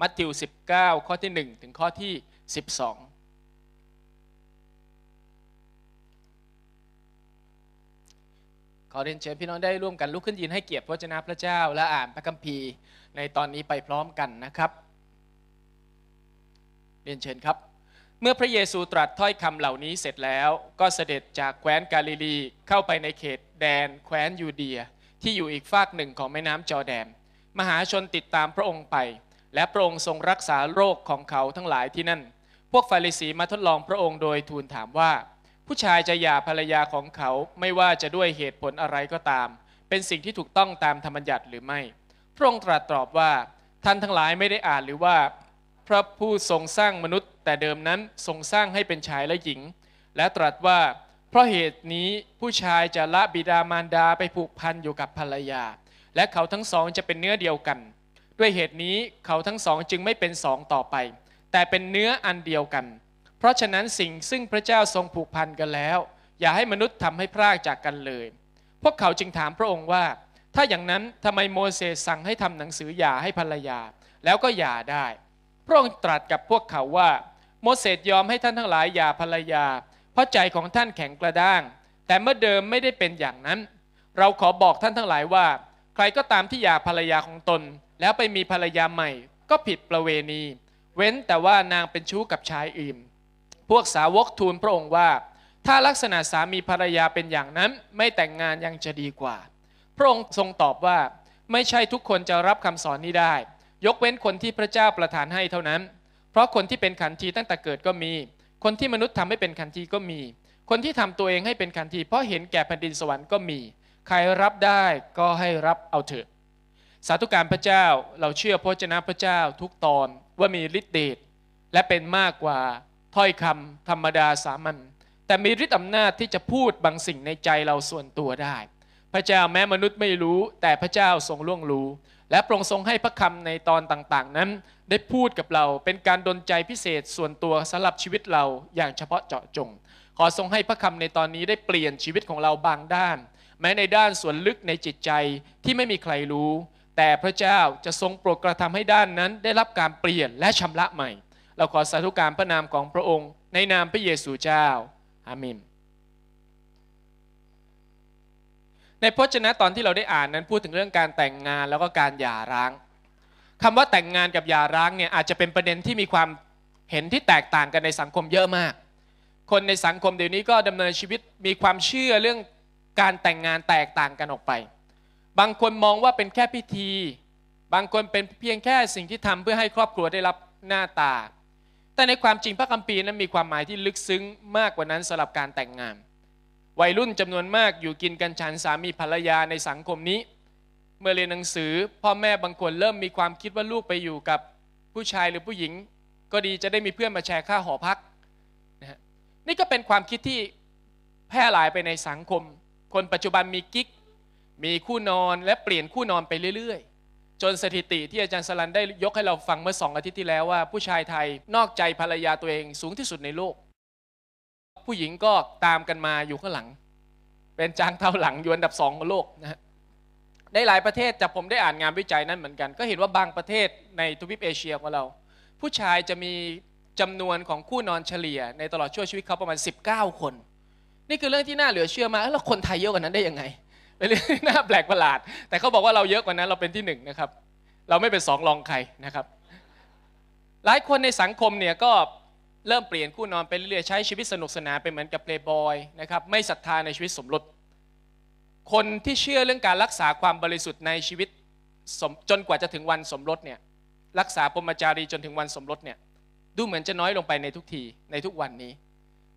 มัทธิว19 ข้อที่ 1 ถึงข้อที่ 12 ขอเรียนเชิญพี่น้องได้ร่วมกันลุกขึ้นยืนให้เกียรติพระเจ้าพระเจ้าและอ่านพระคัมภีร์ ในตอนนี้ไปพร้อมกันนะครับ เรียนเชิญครับ เมื่อพระเยซูตรัสถ้อยคำเหล่านี้เสร็จแล้วก็เสด็จจากแคว้นกาลิลีเข้าไปในเขตแดนแคว้นยูเดียที่อยู่อีกฝากหนึ่งของแม่น้ำจอแดน มหาชนติดตามพระองค์ไปและพระองค์ทรงรักษาโรคของเขาทั้งหลายที่นั่น พวกฟาริสีมาทดลองพระองค์โดยทูลถามว่า ผู้ชายจะหย่าภรรยาของเขาไม่ว่าจะด้วยเหตุผลอะไรก็ตาม เป็นสิ่งที่ถูกต้องตามธรรมบัญญัติหรือไม่พระองค์ตรัสตอบว่า ท่านทั้งหลายไม่ได้อ่านหรือว่า พระผู้ทรงสร้างมนุษย์ แต่เดิมนั้นทรงสร้างให้เป็นชายและหญิง และตรัสว่า เพราะเหตุนี้ผู้ชายจะละบิดามารดาไปผูกพันอยู่กับภรรยา และเขาทั้งสองจะเป็นเนื้อเดียวกันด้วยเหตุนี้เขาทั้งสองจึงไม่เป็นสองต่อไป แต่เป็นเนื้ออันเดียวกัน เพราะฉะนั้นสิ่งซึ่งพระเจ้าทรงผูกพันกันแล้ว อย่าให้มนุษย์ทำให้พรากจากกันเลย พวกเขาจึงถามพระองค์ว่า ถ้าอย่างนั้นทำไมโมเสสสั่งให้ทำหนังสือหย่าให้ภรรยา แล้วก็หย่าได้ พระองค์ตรัสกับพวกเขาว่า โมเสสยอมให้ท่านทั้งหลายหย่าภรรยา เพราะใจของท่านแข็งกระด้าง แต่เมื่อเดิมไม่ได้เป็นอย่างนั้น เราขอบอกท่านทั้งหลายว่า ใครก็ตามที่หย่าภรรยาของตนแล้วไปมีภรรยาใหม่ ก็ผิดประเวณี เว้นแต่ว่านางเป็นชู้กับชายอื่น พวกสาวกทูลพระองค์ว่า ถ้าลักษณะสามีภรรยาเป็นอย่างนั้นไม่แต่งงานยังจะดีกว่า พระองค์ทรงตอบว่า ไม่ใช่ทุกคนจะรับคำสอนนี้ได้ ยกเว้นคนที่พระเจ้าประทานให้เท่านั้น เพราะคนที่เป็นขันทีตั้งแต่เกิดก็มี คนที่มนุษย์ทำให้เป็นขันทีก็มี คนที่ทำตัวเองให้เป็นขันทีเพราะเห็นแก่แผ่นดินสวรรค์ก็มี ใครรับได้ก็ให้รับเอาเถอะสาธุการพระเจ้าเราเชื่อพระเจนะพระเจ้าทุกตอนว่ามีฤทธิ์เดชและเป็นมากกว่า ถ้อยคำธรรมดาสามัญ แต่มีฤทธิ์อำนาจที่จะพูดบางสิ่งในใจเราส่วนตัวได้ พระเจ้าแม้มนุษย์ไม่รู้ แต่พระเจ้าทรงล่วงรู้ และโประงทรงให้พระคำในตอนต่าง ๆ นั้น ได้พูดกับเราเป็นการดลใจพิเศษส่วนตัวสำหรับชีวิตเราอย่างเฉพาะเจาะจง ขอทรงให้พระคำในตอนนี้ได้เปลี่ยนชีวิตของเราบางด้าน แม้ในด้านส่วนลึกในจิตใจที่ไม่มีใครรู้แต่พระเจ้าจะทรงโปรดกระทำให้ด้านนั้น ได้รับการเปลี่ยนและชำระใหม่ เราขอสาธุการพระนามของพระองค์ในนามพระเยซูเจ้า อาเมน ในพจนะตอนที่เราได้อ่านนั้นพูดถึงเรื่องการแต่งงานแล้วก็การหย่าร้าง คำว่าแต่งงานกับหย่าร้างเนี่ยอาจจะเป็นประเด็นที่มีความเห็นที่แตกต่างกันในสังคมเยอะมาก คนในสังคมเดี๋ยวนี้ก็ดำเนินชีวิตมีความเชื่อเรื่องการแต่งงานแตกต่างกันออกไปบางคนมองว่าเป็นแค่พิธี บางคนเป็นเพียงแค่สิ่งที่ทำเพื่อให้ครอบครัวได้รับหน้าตา แต่ในความจริงพระคัมภีร์นั้นมีความหมายที่ลึกซึ้งมากกว่านั้นสำหรับการแต่งงาน วัยรุ่นจำนวนมากอยู่กินกันฉันสามีภรรยาในสังคมนี้ เมื่อเรียนหนังสือพ่อแม่บางคนเริ่มมีความคิดว่าลูกไปอยู่กับผู้ชายหรือผู้หญิงก็ดีจะได้มีเพื่อนมาแชร์ค่าหอพักนะฮะนี่ก็เป็นความคิดที่แพร่หลายไปในสังคม คนปัจจุบันมีกิ๊กมีคู่นอนและเปลี่ยนคู่นอนไปเรื่อยๆ จนสถิติที่อาจารย์สลันได้ยกให้เราฟังเมื่อสองอาทิตย์ที่แล้วว่าผู้ชายไทยนอกใจภรรยาตัวเองสูงที่สุดในโลก ผู้หญิงก็ตามกันมาอยู่ข้างหลัง เป็นจางเท่าหลังอยู่อันดับสองของโลกนะฮะในหลายประเทศแต่ผมได้อ่านงานวิจัยนั้นเหมือนกันก็เห็นว่าบางประเทศในทวีปเอเชียของเรา ผู้ชายจะมีจำนวนของคู่นอนเฉลี่ยในตลอดช่วงชีวิตเขาประมาณ 19 คน นี่คือเรื่องที่น่าเหลือเชื่อมากแล้วคนไทยเยอะกว่านั้นได้ยังไงป็นเรื่องที่น่าแปลกประหลาด แต่เขาบอกว่าเราเยอะกว่านั้นเราเป็นที่หนึ่งนะครับ เราไม่เป็นสองรองใครนะครับ หลายคนในสังคมเนี่ยก็เริ่มเปลี่ยนคู่นอนไปเรื่อยๆใช้ชีวิตสนุกสนานไปเหมือนกับเพลย์บอยนะครับ ไม่ศรัทธาในชีวิตสมรสคนที่เชื่อเรื่องการรักษาความบริสุทธิ์ในชีวิตจนกว่าจะถึงวันสมรสเนี่ย รักษาปมจารีจนถึงวันสมรสเนี่ย ดูเหมือนจะน้อยลงไปในทุกทีในทุกวันนี้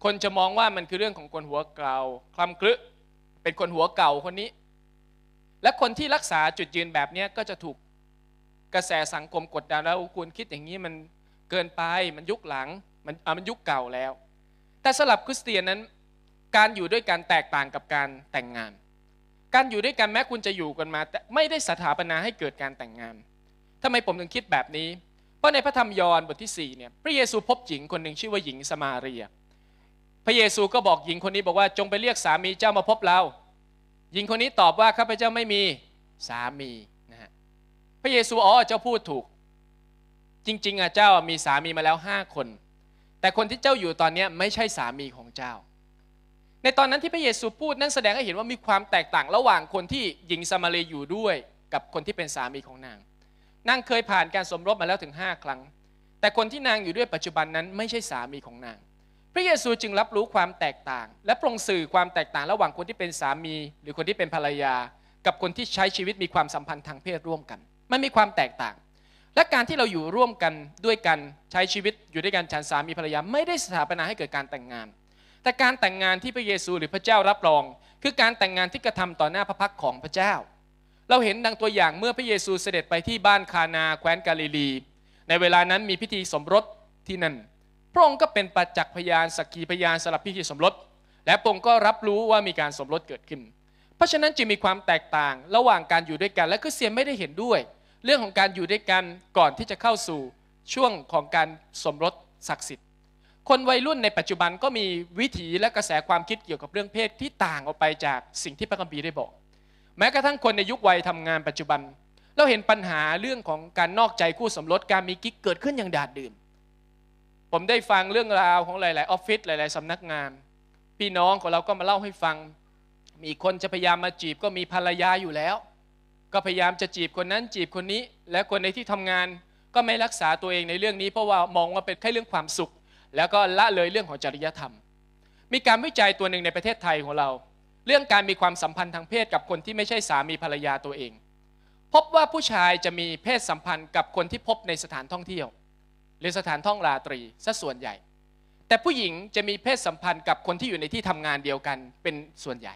คนจะมองว่ามันคือเรื่องของคนหัวเกลาคลำคลึเป็นคนหัวเก่าคนนี้ และคนที่รักษาจุดยืนแบบนี้ก็จะถูกกระแสสังคมกดดันแล้วคุณคิดอย่างนี้มันเกินไป มันยุคหลัง มันอ่ามันยุคเก่าแล้ว แต่สลับคริสเตียนนั้น การอยู่ด้วยกันแตกต่างกับการแต่งงาน การอยู่ด้วยกันแม้คุณจะอยู่กันมา แต่ไม่ได้สถาปนาให้เกิดการแต่งงานทำไมผมถึงคิดแบบนี้เพราะในพระธรรมยอห์นบทที่4เนี่ยพระเยซูพบหญิงคนหนึ่งชื่อว่าหญิงสมาเรียพระเยซูก็บอกหญิงคนนี้บอกว่าจงไปเรียกสามีเจ้ามาพบเราหญิงคนนี้ตอบว่าข้าพเจ้าไม่มีสามีนะฮะพระเยซูอ๋อเจ้าพูดถูก จริง ๆอ่ะเจ้ามีสามีมาแล้วห้าคน แต่คนที่เจ้าอยู่ตอนนี้ไม่ใช่สามีของเจ้า ในตอนนั้นที่พระเยซูพูดนั่นแสดงให้เห็นว่ามีความแตกต่างระหว่างคนที่หญิงซามารีอยู่ด้วยกับคนที่เป็นสามีของนางนางเคยผ่านการสมรสมาแล้วถึงห้าครั้ง แต่คนที่นางอยู่ด้วยปัจจุบันนั้นไม่ใช่สามีของนางพระเยซูจึงรับรู้ความแตกต่าง และปรงสื่อความแตกต่างระหว่างคนที่เป็นสามี หรือคนที่เป็นภรรยา กับคนที่ใช้ชีวิตมีความสัมพันธ์ทางเพศร่วมกัน มันมีความแตกต่าง และการที่เราอยู่ร่วมกันด้วยกันใช้ชีวิตอยู่ด้วยกันฉันสามีภรรยาไม่ได้สถาปนาให้เกิดการแต่งงาน แต่การแต่งงานที่พระเยซูหรือพระเจ้ารับรอง คือการแต่งงานที่กระทำต่อหน้าพระพักของพระเจ้า เราเห็นดังตัวอย่างเมื่อพระเยซูเสด็จไปที่บ้านคานาแคว้นกาลิลีในเวลานั้นมีพิธีสมรสที่นั่นพระองค์ก็เป็นประจักษ์พยานสักขีพยานสำหรับพิธีสมรส และพระองค์ก็รับรู้ว่ามีการสมรสเกิดขึ้น เพราะฉะนั้นจึงมีความแตกต่าง ระหว่างการอยู่ด้วยกันและคริสเตียนไม่ได้เห็นด้วย เรื่องของการอยู่ด้วยกันก่อนที่จะเข้าสู่ช่วงของการสมรสศักดิ์สิทธิ์คนวัยรุ่นในปัจจุบันก็มีวิถีและกระแสความคิดเกี่ยวกับเรื่องเพศที่ต่างออกไปจากสิ่งที่พระคัมภีร์ได้บอก แม้กระทั่งคนในยุควัยทำงานปัจจุบัน เราเห็นปัญหาเรื่องของการนอกใจคู่สมรสการมีกิ๊กเกิดขึ้นอย่างดาดดื่นผมได้ฟังเรื่องราวของหลาย ๆ ออฟฟิศหลาย ๆ สำนักงานพี่น้องของเราก็มาเล่าให้ฟัง มีคนจะพยายามมาจีบก็มีภรรยาอยู่แล้ว ก็พยายามจะจีบคนนั้นจีบคนนี้ และคนในที่ทำงานก็ไม่รักษาตัวเองในเรื่องนี้ เพราะว่ามองว่าเป็นแค่เรื่องความสุข แล้วก็ละเลยเรื่องของจริยธรรม มีการวิจัยตัวหนึ่งในประเทศไทยของเรา เรื่องการมีความสัมพันธ์ทางเพศกับคนที่ไม่ใช่สามีภรรยาตัวเอง พบว่าผู้ชายจะมีเพศสัมพันธ์กับคนที่พบในสถานท่องเที่ยวรือสถานท่องราตรีซะส่วนใหญ่ แต่ผู้หญิงจะมีเพศสัมพันธ์กับคนที่อยู่ในที่ทำงานเดียวกันเป็นส่วนใหญ่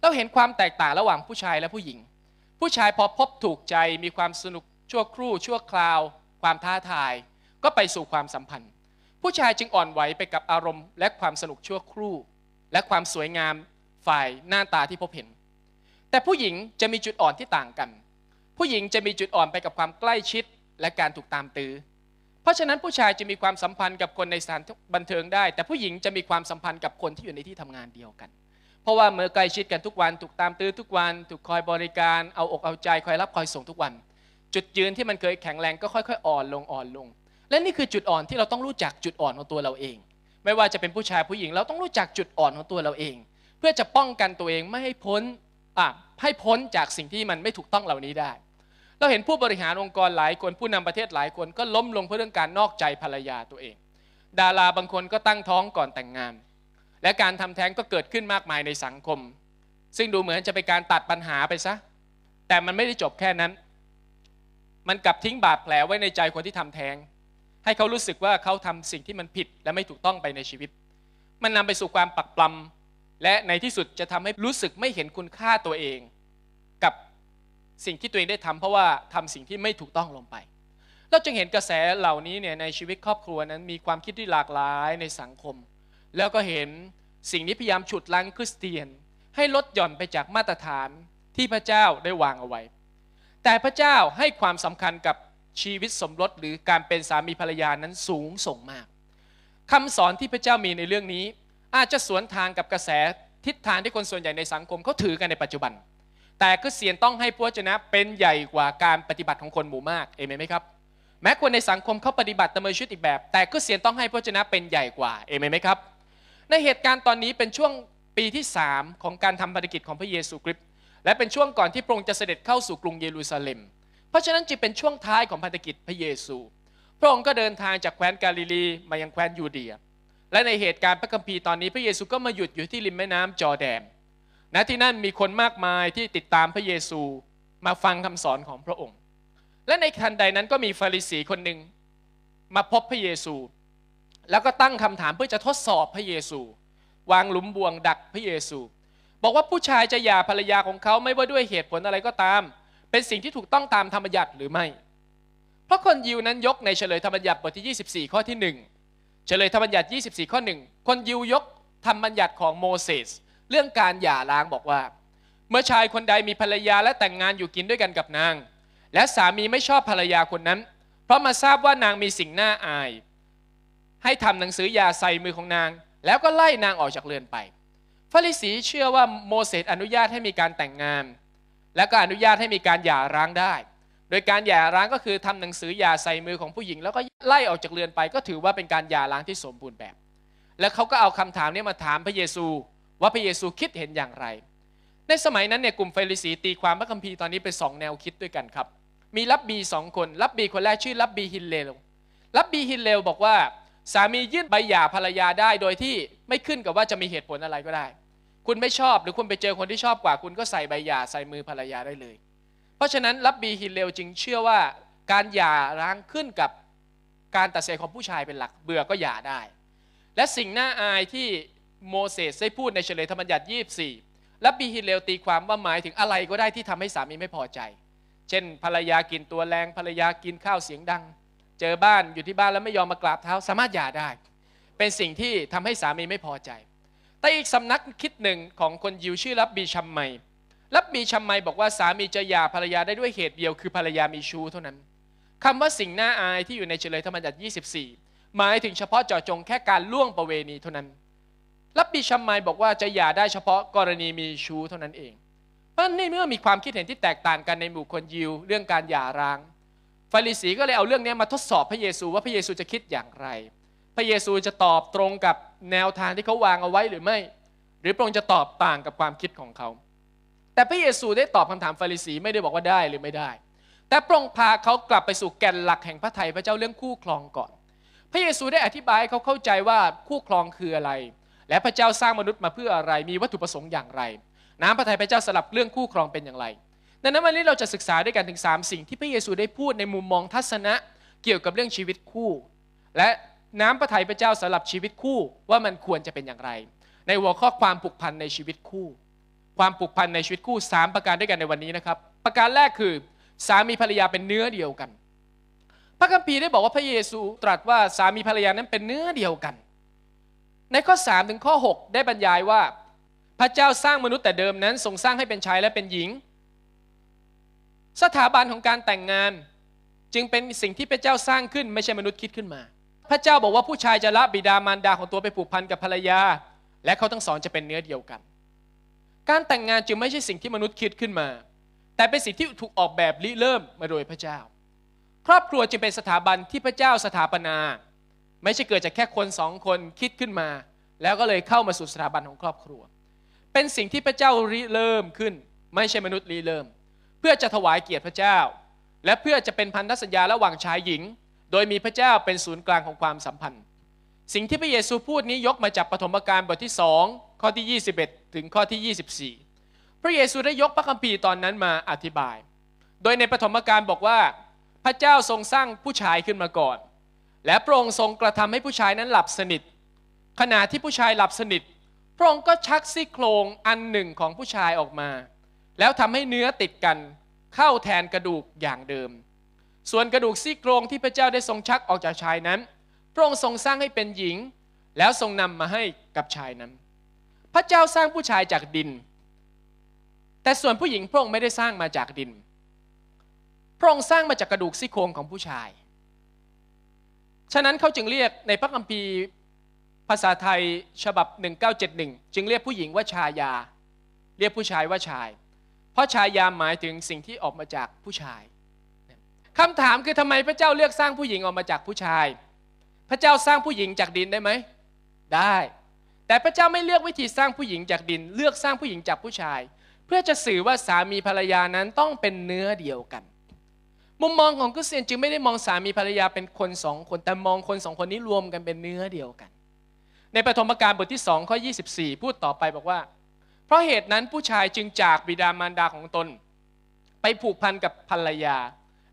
เราเห็นความแตกต่างระหว่างผู้ชายและผู้หญิง ผู้ชายพอพบถูกใจมีความสนุกชั่วครู่ชั่วคราว ความท้าทาย ก็ไปสู่ความสัมพันธ์ ผู้ชายจึงอ่อนไหวไปกับอารมณ์ และความสนุก ชั่วครู่ และความสวยงาม ฝ่ายหน้าตาที่พบเห็น แต่ผู้หญิงจะมีจุดอ่อนที่ต่างกัน ผู้หญิงจะมีจุดอ่อนไปกับความใกล้ชิดและการถูกตามตือ้อเพราะฉะนั้นผู้ชายจะมีความสัมพันธ์กับคนในสถานบันเทิงได้ แต่ผู้หญิงจะมีความสัมพันธ์กับคนที่อยู่ในที่ทำงานเดียวกัน เพราะว่าเมื่อใกล้ชิดกันทุกวันถูกตามตื้อทุกวันถูกคอยบริการ เอาอกเอาใจคอยรับคอยส่งทุกวัน จุดยืนที่มันเคยแข็งแรงก็ค่อย ๆ อ่อนลงอ่อนลง และนี่คือจุดอ่อนที่เราต้องรู้จักจุดอ่อนของตัวเราเอง ไม่ว่าจะเป็นผู้ชายผู้หญิงเราต้องรู้จักจุดอ่อนของตัวเราเอง เพื่อจะป้องกันตัวเองไม่ให้พ้นอ่ะให้พ้นจากสิ่งที่มันไม่ถูกต้องเหล่านี้ได้เราเห็นผู้บริหารองค์กรหลายคนผู้นำประเทศหลายคนก็ล้มลงเพราะเรื่องการนอกใจภรรยาตัวเอง ดาราบางคนก็ตั้งท้องก่อนแต่งงาน และการทำแท้งก็เกิดขึ้นมากมายในสังคม ซึ่งดูเหมือนจะเป็นการตัดปัญหาไปซะ แต่มันไม่ได้จบแค่นั้น มันกลับทิ้งบาดแผลไว้ในใจคนที่ทำแท้ง ให้เขารู้สึกว่าเขาทำสิ่งที่มันผิดและไม่ถูกต้องไปในชีวิต มันนำไปสู่ความปักปลำ และในที่สุดจะทำให้รู้สึกไม่เห็นคุณค่าตัวเองสิ่งที่ตัวเองได้ทำเพราะว่าทำสิ่งที่ไม่ถูกต้องลงไป เราจึงเห็นกระแสเหล่านี้เนี่ยในชีวิตครอบครัวนั้นมีความคิดที่หลากหลายในสังคม แล้วก็เห็นสิ่งนี้พยายามฉุดลั้งคริสเตียน ให้ลดหย่อนไปจากมาตรฐานที่พระเจ้าได้วางเอาไว้ แต่พระเจ้าให้ความสำคัญกับชีวิตสมรส หรือการเป็นสามีภรรยานั้นสูงส่งมาก คำสอนที่พระเจ้ามีในเรื่องนี้ อาจจะสวนทางกับกระแสทิศทางที่คนส่วนใหญ่ในสังคมเขาถือกันในปัจจุบันแต่คริสเตียนต้องให้พระวจนะเป็นใหญ่กว่าการปฏิบัติของคนหมู่มาก เอเมนไหมครับ แม้คนในสังคมเขาปฏิบัติตาเมือชุดิตอีกแบบ แต่คริสเตียนต้องให้พระวจนะเป็นใหญ่กว่า เอเมนไหมครับ ในเหตุการณ์ตอนนี้เป็นช่วงปีที่ 3 ของการทำภารกิจของพระเยซูคริสต์และเป็นช่วงก่อนที่พระองค์จะเสด็จเข้าสู่กรุงเยรูซาเล็ม เพราะฉะนั้นจึงเป็นช่วงท้ายของภารกิจพระเยซู พระองค์ก็เดินทางจากแคว้นกาลิลีมายังแคว้นยูเดีย และในเหตุการณ์พระคัมภีร์ตอนนี้พระเยซูก็มาหยุดอยู่ที่ริมแม่น้ำจอแดนณที่นั่นมีคนมากมายที่ติดตามพระเยซูมาฟังคำสอนของพระองค์ และในทันใดนั้นก็มีฟาริสีคนหนึ่งมาพบพระเยซู แล้วก็ตั้งคำถามเพื่อจะทดสอบพระเยซู วางหลุมบ่วงดักพระเยซู บอกว่าผู้ชายจะหย่าภรรยาของเขาไม่ว่าด้วยเหตุผลอะไรก็ตาม เป็นสิ่งที่ถูกต้องตามธรรมบัญญัติหรือไม่ เพราะคนยิวนั้นยกในเฉลยธรรมบัญญัติบทที่24 ข้อที่1เฉลยธรรมบัญญัติ 24ข้อ1คนยิวยกธรรมบัญญัติของโมเสสเรื่องการหย่าร้างบอกว่า เมื่อชายคนใดมีภรรยาและแต่งงานอยู่กินด้วยกันกับนาง และสามีไม่ชอบภรรยาคนนั้น เพราะมาทราบว่านางมีสิ่ง น่าอาย ให้ทำหนังสือหย่าใส่มือของนาง แล้วก็ไล่นางออกจากเรือนไปฟาริสีเชื่อว่าโมเสสอนุญาตให้มีการแต่งงาน และก็ อนุญาตให้มีการหย่าร้างได้ โดยการหย่าร้างก็คือทำหนังสือหย่าใส่มือของผู้หญิง แล้วก็ไล่ออกจากเรือนไป ก็ถือว่าเป็นการหย่าร้างที่สมบูรณ์แบบ และเขาก็เอาคำถามนี้มาถามพระเยซูว่าพระเยซูคิดเห็นอย่างไร ในสมัยนั้นเนี่ยกลุ่มฟริสีตีความพระคัมภีร์ตอนนี้เป็นสองแนวคิดด้วยกันครับ มีลับบีสองคนลับบีคนแรกชื่อลับบีฮินเลลลับบีฮินเลลบอกว่าสามียื่นใบหย่าภรรยาได้โดยที่ไม่ขึ้นกับว่าจะมีเหตุผลอะไรก็ได้ คุณไม่ชอบหรือคุณไปเจอคนที่ชอบกว่า คุณก็ใส่ใบหย่าใส่มือภรรยาได้เลย เพราะฉะนั้นลับบีฮินเลลจึงเชื่อว่าการหย่าร้างขึ้นกับการตัดสินของผู้ชายเป็นหลัก เบื่อก็หย่าได้ และสิ่งน่าอายที่โมเสสได้พูดในเฉลยธรรมบัญญัติ 24 และบีฮิเลวตีความว่าหมายถึงอะไรก็ได้ที่ทำให้สามีไม่พอใจ เช่น ภรรยากินตัวแรงภรรยากินข้าวเสียงดัง เจอบ้านอยู่ที่บ้านแล้วไม่ยอมมากราบเท้าสามารถหย่าได้ เป็นสิ่งที่ทำให้สามีไม่พอใจ แต่อีกสำนักคิดหนึ่งของคนยิวชื่อรับบีชัมไมรับบีชัมไมบอกว่าสามีจะหย่าภรรยาได้ด้วยเหตุเดียว คือภรรยามีชู้เท่านั้น คำว่าสิ่งน่าอายที่อยู่ในเฉลยธรรมบัญญัติ 24 หมายถึงเฉพาะเจาะจงแค่การล่วงประเวณีเท่านั้นรับปีชัมไมบอกว่าจะหย่าได้เฉพาะกรณีมีชู้เท่านั้นเอง เพราะนี่เมื่อมีความคิดเห็นที่แตกต่างกันในหมู่คนยิวเรื่องการหย่าร้าง ฟาริสีก็เลยเอาเรื่องนี้มาทดสอบ พระเยซูว่าพระเยซูจะคิดอย่างไร พระเยซูจะตอบตรงกับแนวทางที่เขาวางเอาไว้หรือไม่ หรือพระองค์จะตอบต่างกับความคิดของเขา แต่พระเยซูได้ตอบคำถามฟาริสีไม่ได้บอกว่าได้หรือไม่ได้ แต่พระองค์พาเขากลับไปสู่แก่นหลักแห่งพระทถยพระเจ้าเรื่องคู่ครองก่อน พระเยซูได้อธิบายให้เขาเข้าใจว่าคู่ครองคืออะไรและพระเจ้าสร้างมนุษย์มาเพื่ออะไร มีวัตถุประสงค์อย่างไร น้ำพระทัยพระเจ้าสลับเรื่องคู่ครองเป็นอย่างไรดังนั้นวันนี้เราจะศึกษาด้วยกันถึง 3 สิ่งที่พระเยซูได้พูดในมุมมองทัศนะ เกี่ยวกับเรื่องชีวิตคู่ และน้ำพระทัยพระเจ้าสลับชีวิตคู่ว่ามันควรจะเป็นอย่างไร ในหัวข้อความผูกพันในชีวิตคู่ ความผูกพันในชีวิตคู่3ประการด้วยกันในวันนี้นะครับ ประการแรกคือสามีภรรยาเป็นเนื้อเดียวกัน พระคัมภีร์ได้บอกว่าพระเยซู ตรัสว่าสามีภรรยานั้นเป็นเนื้อเดียวกันในข้อ 3 ถึงข้อ 6 ได้บรรยายว่า พระเจ้าสร้างมนุษย์แต่เดิมนั้นทรงสร้างให้เป็นชายและเป็นหญิง สถาบันของการแต่งงานจึงเป็นสิ่งที่พระเจ้าสร้างขึ้นไม่ใช่มนุษย์คิดขึ้นมา พระเจ้าบอกว่าผู้ชายจะละบิดามารดาของตัวไปผูกพันกับภรรยา และเขาทั้งสองจะเป็นเนื้อเดียวกัน การแต่งงานจึงไม่ใช่สิ่งที่มนุษย์คิดขึ้นมา แต่เป็นสิ่งที่ถูกออกแบบริเริ่มมาโดยพระเจ้า ครอบครัวจึงเป็นสถาบันที่พระเจ้าสถาปนาไม่ใช่เกิดจากแค่คนสองคนคิดขึ้นมา แล้วก็เลยเข้ามาสู่สถาบันของครอบครัว เป็นสิ่งที่พระเจ้าริเริ่มขึ้นไม่ใช่มนุษย์ริเริ่ม เพื่อจะถวายเกียรติพระเจ้า และเพื่อจะเป็นพันธสัญญาระหว่างชายหญิง โดยมีพระเจ้าเป็นศูนย์กลางของความสัมพันธ์ สิ่งที่พระเยซูพูดนี้ ยกมาจากปฐมกาลบทที่สองข้อที่ 21 ถึงข้อที่ 24 พระเยซูได้ยกพระคัมภีร์ตอนนั้นมาอธิบาย โดยในปฐมกาลบอกว่า พระเจ้าทรงสร้างผู้ชายขึ้นมาก่อนและพระองค์ทรงกระทำให้ผู้ชายนั้นหลับสนิท ขณะที่ผู้ชายหลับสนิท พระองค์ก็ชักซี่โครงอันหนึ่งของผู้ชายออกมา แล้วทำให้เนื้อติดกันเข้าแทนกระดูกอย่างเดิม ส่วนกระดูกซี่โครงที่พระเจ้าได้ทรงชักออกจากชายนั้นพระองค์ทรงสร้างให้เป็นหญิง แล้วทรงนำมาให้กับชายนั้น พระเจ้าสร้างผู้ชายจากดิน แต่ส่วนผู้หญิงพระองค์ไม่ได้สร้างมาจากดินพระองค์สร้างมาจากกระดูกซี่โครงของผู้ชายฉะนั้นเขาจึงเรียกในพระคัมภีร์ภาษาไทยฉบับ 1971 จึงเรียกผู้หญิงว่าชายา เรียกผู้ชายว่าชาย เพราะชายาหมายถึงสิ่งที่ออกมาจากผู้ชายคำถามคือทำไมพระเจ้าเลือกสร้างผู้หญิงออกมาจากผู้ชาย พระเจ้าสร้างผู้หญิงจากดินได้ไหมได้ แต่พระเจ้าไม่เลือกวิธีสร้างผู้หญิงจากดิน เลือกสร้างผู้หญิงจากผู้ชาย เพื่อจะสื่อว่าสามีภรรยานั้นต้องเป็นเนื้อเดียวกันมุมมองของคริสเตียนจึงไม่ได้มองสามีภรรยาเป็นคนสองคนแต่มองคนสองคนนี้รวมกันเป็นเนื้อเดียวกัน ในปฐมกาลบทที่สองข้อ 24 พูดต่อไปบอกว่า เพราะเหตุนั้นผู้ชายจึงจากบิดามารดาของตนไปผูกพันกับภรรยา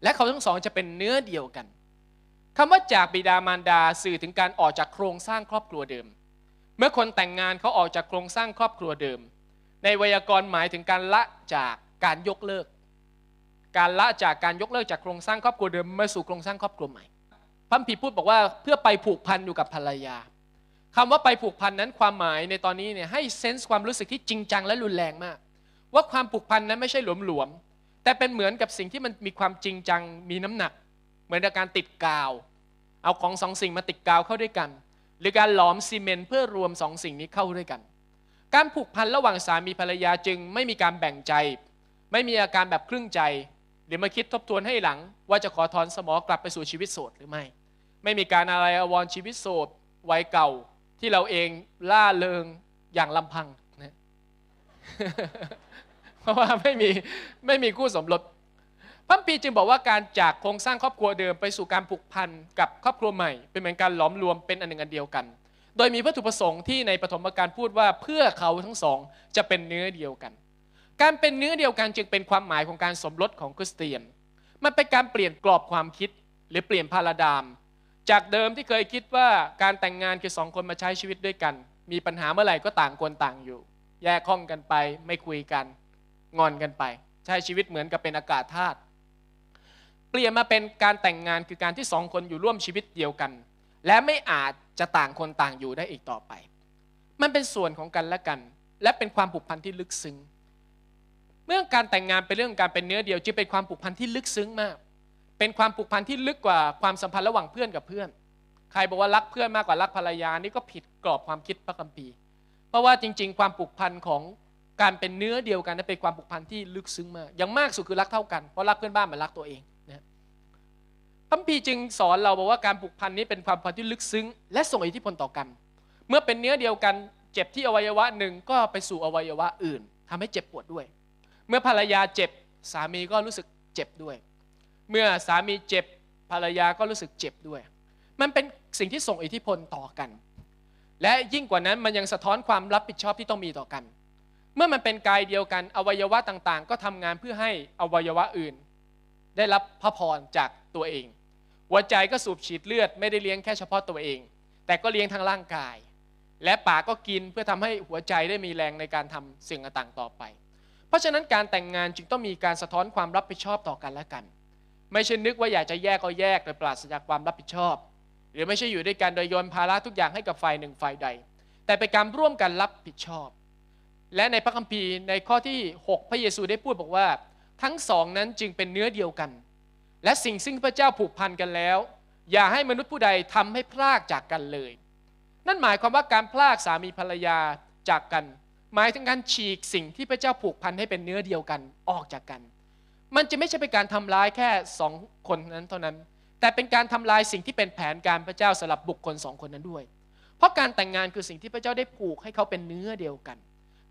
และเขาทั้งสองจะเป็นเนื้อเดียวกันคำว่าจากบิดามารดาสื่อถึงการออกจากโครงสร้างครอบครัวเดิมเมื่อคนแต่งงานเขาออกจากโครงสร้างครอบครัวเดิมในไวยากรณ์หมายถึงการละจากการยกเลิกการละจากการยกเลิกจากโครงสร้างครอบครัวเดิมมาสู่โครงสร้างครอบครัวใหม่พระผีพูดบอกว่าเพื่อไปผูกพันอยู่กับภรรยา คำว่าไปผูกพันนั้นความหมายในตอนนี้เนี่ยให้เซนส์ความรู้สึกที่จริงจังและรุนแรงมาก ว่าความผูกพันนั้นไม่ใช่หลวมๆ แต่เป็นเหมือนกับสิ่งที่มันมีความจริงจังมีน้ำหนัก เหมือนการติดกาว เอาของสองสิ่งมาติดกาวเข้าด้วยกัน หรือการหลอมซีเมนต์เพื่อรวมสองสิ่งนี้เข้าด้วยกัน การผูกพันระหว่างสามีภรรยาจึง ไม่มีการแบ่งใจ ไม่มีอาการแบบครึ่งใจหรือมาคิดทบทวนให้หลัง ว่าจะขอถอนสมอกลับไปสู่ชีวิตโสดหรือไม่ไม่มีการอะไรอวรชีวิตโสดวัยเก่า ที่เราเองล่าเริงอย่างลำพังนะเพราะว่าไม่มีไม่มีคู่สมรสพัมปีจึงบอกว่าการจากโครงสร้างครอบครัวเดิมไปสู่การผูกพันกับครอบครัวใหม่เป็นเหมือนการหลอมรวมเป็นอันหนึ่งอันเดียวกัน โดยมีวัตถุประสงค์ที่ในปฐมกาลพูดว่าเพื่อเขาทั้งสองจะเป็นเนื้อเดียวกันการเป็นเนื้อเดียวกันจึงเป็นความหมายของการสมรสของคริสเตียน มันเป็นการเปลี่ยนกรอบความคิดหรือเปลี่ยนพาราดาม จากเดิมที่เคยคิดว่าการแต่งงานคือสองคนมาใช้ชีวิตด้วยกัน มีปัญหาเมื่อไหร่ก็ต่างคนต่างอยู่ แยกข้องกันไป ไม่คุยกัน งอนกันไป ใช้ชีวิตเหมือนกับเป็นอากาศธาตุเปลี่ยนมาเป็นการแต่งงานคือการที่สองคนอยู่ร่วมชีวิตเดียวกัน และไม่อาจจะต่างคนต่างอยู่ได้อีกต่อไป มันเป็นส่วนของกันและกัน และเป็นความผูกพันที่ลึกซึ้งเรื่องการแต่งงานเป็นเรื่องการเป็นเนื้อเดียวจึงเป็นความผูกพันที่ลึกซึ้งมาก เป็นความผูกพันที่ลึกกว่าความสัมพันธ์ระหว่างเพื่อนกับเพื่อน ใครบอกว่ารักเพื่อนมากกว่ารักภรรยานี่ก็ผิดกรอบความคิดพระคัมภีร์ เพราะว่าจริง ๆ ความผูกพันของการเป็นเนื้อเดียวกันนั้นเป็นความผูกพันที่ลึกซึ้งมากย่งมากสุดคือรักเท่ากัน เพราะรักเพื่อนบ้านเหมือนรักตัวเอง นะพระคัมภีร์จึงสอนเราบอกว่าการผูกพันนี้เป็นความพันที่ลึกซึ้งและส่งอิทธิพลต่อกัน เมื่อเป็นเนื้อเดียวกัน เจ็บที่อวัยวะหนึ่งก็ไปสู่อวัยวะอื่น ทำให้เจ็บปวดด้วยเมื่อภรรยาเจ็บสามีก็รู้สึกเจ็บด้วย เมื่อสามีเจ็บภรรยาก็รู้สึกเจ็บด้วย มันเป็นสิ่งที่ส่งอิทธิพลต่อกัน และยิ่งกว่านั้นมันยังสะท้อนความรับผิดชอบที่ต้องมีต่อกัน เมื่อมันเป็นกายเดียวกันอวัยวะต่างๆก็ทำงานเพื่อให้อวัยวะอื่น ได้รับพระพรจากตัวเอง หัวใจก็สูบฉีดเลือด ไม่ได้เลี้ยงแค่เฉพาะตัวเอง แต่ก็เลี้ยงทางร่างกาย และปากก็กินเพื่อทำให้หัวใจได้มีแรงในการทำสิ่งต่างๆต่อไปเพราะฉะนั้นการแต่งงานจึงต้องมีการสะท้อนความรับผิดชอบต่อกันและกัน ไม่ใช่นึกว่าอยากจะแยกก็แยกโดยปราศจากความรับผิดชอบ หรือไม่ใช่อยู่ด้วยกันโดยโยนภาระทุกอย่างให้กับฝ่ายหนึ่งฝ่ายใด แต่เป็นการร่วมกันรับผิดชอบ และในพระคัมภีร์ในข้อที่ 6 พระเยซูได้พูดบอกว่า ทั้งสองนั้นจึงเป็นเนื้อเดียวกัน และสิ่งซึ่งพระเจ้าผูกพันกันแล้ว อย่าให้มนุษย์ผู้ใดทำให้พลากจากกันเลย นั่นหมายความว่าการพลากสามีภรรยาจากกันหมายถึงการฉีกสิ่งที่พระเจ้าผูกพันให้เป็นเนื้อเดียวกันออกจากกัน มันจะไม่ใช่เป็นการทำร้ายแค่สองคนนั้นเท่านั้น แต่เป็นการทำลายสิ่งที่เป็นแผนการพระเจ้าสำหรับบุคคลสองคนนั้นด้วย เพราะการแต่งงานคือสิ่งที่พระเจ้าได้ผูกให้เขาเป็นเนื้อเดียวกัน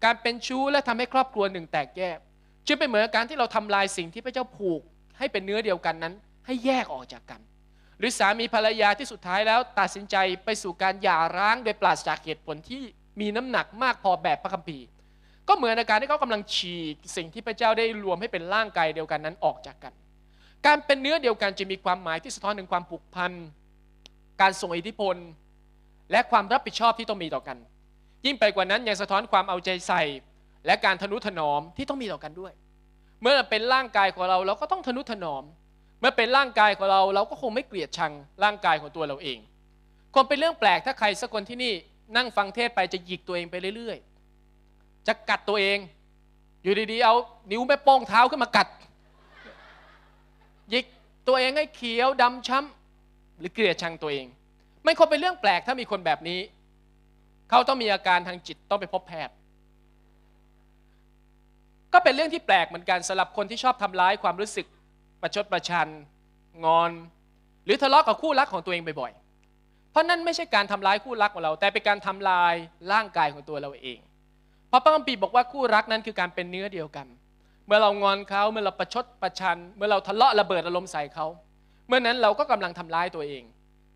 การเป็นชู้และทำให้ครอบครัวหนึ่งแตกแยกจึงเป็นเหมือนการที่เราทำลายสิ่งที่พระเจ้าผูกให้เป็นเนื้อเดียวกันนั้น ให้แยกออกจากกัน หรือสามีภรรยาที่สุดท้ายแล้วตัดสินใจไปสู่การหย่าร้างโดยปราศจากเหตุผลที่มีน้ำหนักมากพอแบบพระคัมภีร์ก็เหมือนอาการที่เขากำลังฉีกสิ่งที่พระเจ้าได้รวมให้เป็นร่างกายเดียวกันนั้นออกจากกัน การเป็นเนื้อเดียวกันจะมีความหมายที่สะท้อนถึงความผูกพัน การส่งอิทธิพล และความรับผิดชอบที่ต้องมีต่อกัน ยิ่งไปกว่านั้นยังสะท้อนความเอาใจใส่ และการทนุถนอมที่ต้องมีต่อกันด้วย เมื่อเป็นร่างกายของเรา เราก็ต้องทนุถนอม เมื่อเป็นร่างกายของเราเราก็คงไม่เกลียดชังร่างกายของตัวเราเองคงเป็นเรื่องแปลกถ้าใครสักคนที่นี่นั่งฟังเทศไปจะหยิกตัวเองไปเรื่อย ๆ จะกัดตัวเอง อยู่ดีๆ เอานิ้วแม่โป้งเท้าขึ้นมากัด หยิกตัวเองให้เขียวดำช้ำ หรือเกลียดชังตัวเอง ไม่ควรเป็นเรื่องแปลกถ้ามีคนแบบนี้ เขาต้องมีอาการทางจิตต้องไปพบแพทย์ ก็เป็นเรื่องที่แปลกเหมือนกันสำหรับคนที่ชอบทำร้ายความรู้สึกประชดประชันงอน หรือทะเลาะกับคู่รักของตัวเองบ่อยๆราะนั่นไม่ใช่การทำร้ายคู่รักของเรา แต่เป็นการทำลายร่างกายของตัวเราเองเพราะพระคัมภีร์บอกว่าคู่รักนั้นคือการเป็นเนื้อเดียวกัน เมื่อเรางอนเขาเมื่อเราประชดประชัน เมื่อเราทะเลาะระเบิดอารมณ์ใส่เขาเมื่อนั้นเราก็กำลังทำร้ายตัวเอง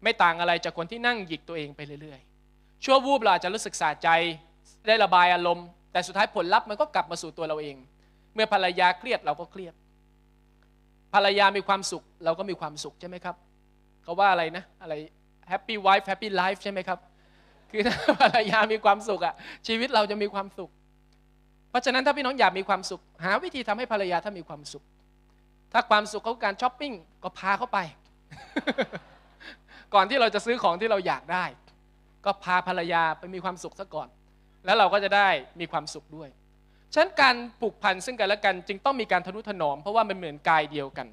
ไม่ต่างอะไรจากคนที่นั่งหยิกตัวเองไปเรื่อย ๆ ชั่ววูบเราอาจจะรู้สึกสาใจได้ระบายอารมณ์ แต่สุดท้ายผลลัพธ์มันก็กลับมาสู่ตัวเราเอง เมื่อภรรยาเครียดเราก็เครียดภรรยามีความสุขเราก็มีความสุขใช่ไหมครับเขาว่าอะไรนะอะไรแปปี้ไวฟ์แฮปปี้ไลฟ์ใช่ไหมครับ คือถ้าภรรยามีความสุขอะชีวิตเราจะมีความสุข เพราะฉะนั้นถ้าพี่น้องอยากมีความสุข หาวิธีทำให้ภรรยาถ้ามีความสุข ถ้าความสุขเขาการช้อปปิ้งก็พาเขาไป ก่อนที่เราจะซื้อของที่เราอยากได้ ก็พาภรรยาไปมีความสุขซะก่อน แล้วเราก็จะได้มีความสุขด้วยฉะนั้นการปลูกพันธุ์ซึ่งกันและกันจึงต้องมีการทนุถนอมเพราะว่ามันเหมือนกายเดียวกัน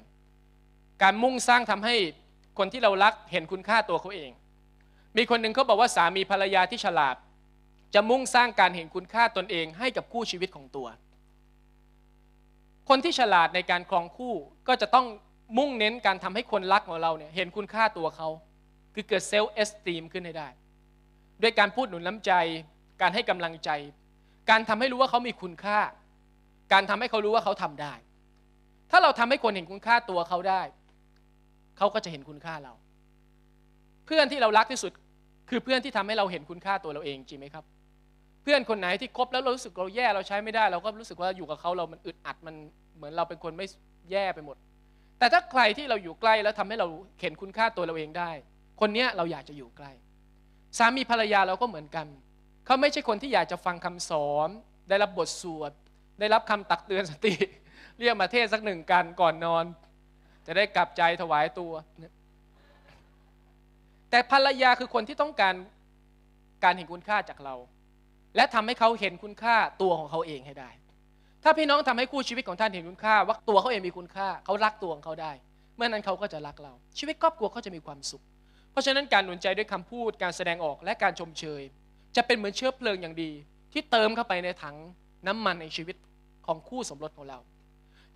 การมุ่งสร้างทำให้คนที่เรารักเห็นคุณค่าตัวเขาเอง มีคนหนึ่งเขาบอกว่าสามีภรรยาที่ฉลาด จะมุ่งสร้างการเห็นคุณค่าตนเองให้กับคู่ชีวิตของตัว คนที่ฉลาดในการครองคู่ก็จะต้องมุ่งเน้นการทำให้คนรักของเราเนี่ยเห็นคุณค่าตัวเขาคือเกิดเซลล์เอสตีมขึ้นให้ได้ ด้วยการพูดหนุนน้ำใจ การให้กำลังใจ การทำให้รู้ว่าเขามีคุณค่า การทำให้เขารู้ว่าเขาทำได้ ถ้าเราทำให้คนเห็นคุณค่าตัวเขาได้เขาก็จะเห็นคุณค่าเรา เพื่อนที่เรารักที่สุด คือเพื่อนที่ทำให้เราเห็นคุณค่าตัวเราเอง จริงไหมครับ เพื่อนคนไหนที่คบแล้วเรารู้สึกเราแย่เราใช้ไม่ได้เราก็รู้สึกว่าอยู่กับเขาเรามันอึดอัดมันเหมือนเราเป็นคนไม่แย่ไปหมด แต่ถ้าใครที่เราอยู่ใกล้แล้วทำให้เราเห็นคุณค่าตัวเราเองได้ คนเนี้ยเราอยากจะอยู่ใกล้ สามีภรรยาเราก็เหมือนกันเขาไม่ใช่คนที่อยากจะฟังคำสอนได้รับบทสวดได้รับคำตักเตือนสติเรียกมาเทศสักหนึ่งการก่อนนอนจะได้กลับใจถวายตัว แต่ภรรยาคือคนที่ต้องการการเห็นคุณค่าจากเรา และทำให้เขาเห็นคุณค่าตัวของเขาเองให้ได้ ถ้าพี่น้องทำให้คู่ชีวิตของท่านเห็นคุณค่าว่าตัวเขาเองมีคุณค่า เขารักตัวของเขาได้ เมื่อนั้นเขาก็จะรักเรา ชีวิตครอบครัวเขาจะมีความสุข เพราะฉะนั้นการหนุนใจด้วยคำพูด การแสดงออกและการชมเชย จะเป็นเหมือนเชื้อเพลิงอย่างดี ที่เติมเข้าไปในถังน้ำมันในชีวิตของคู่สมรสของเรา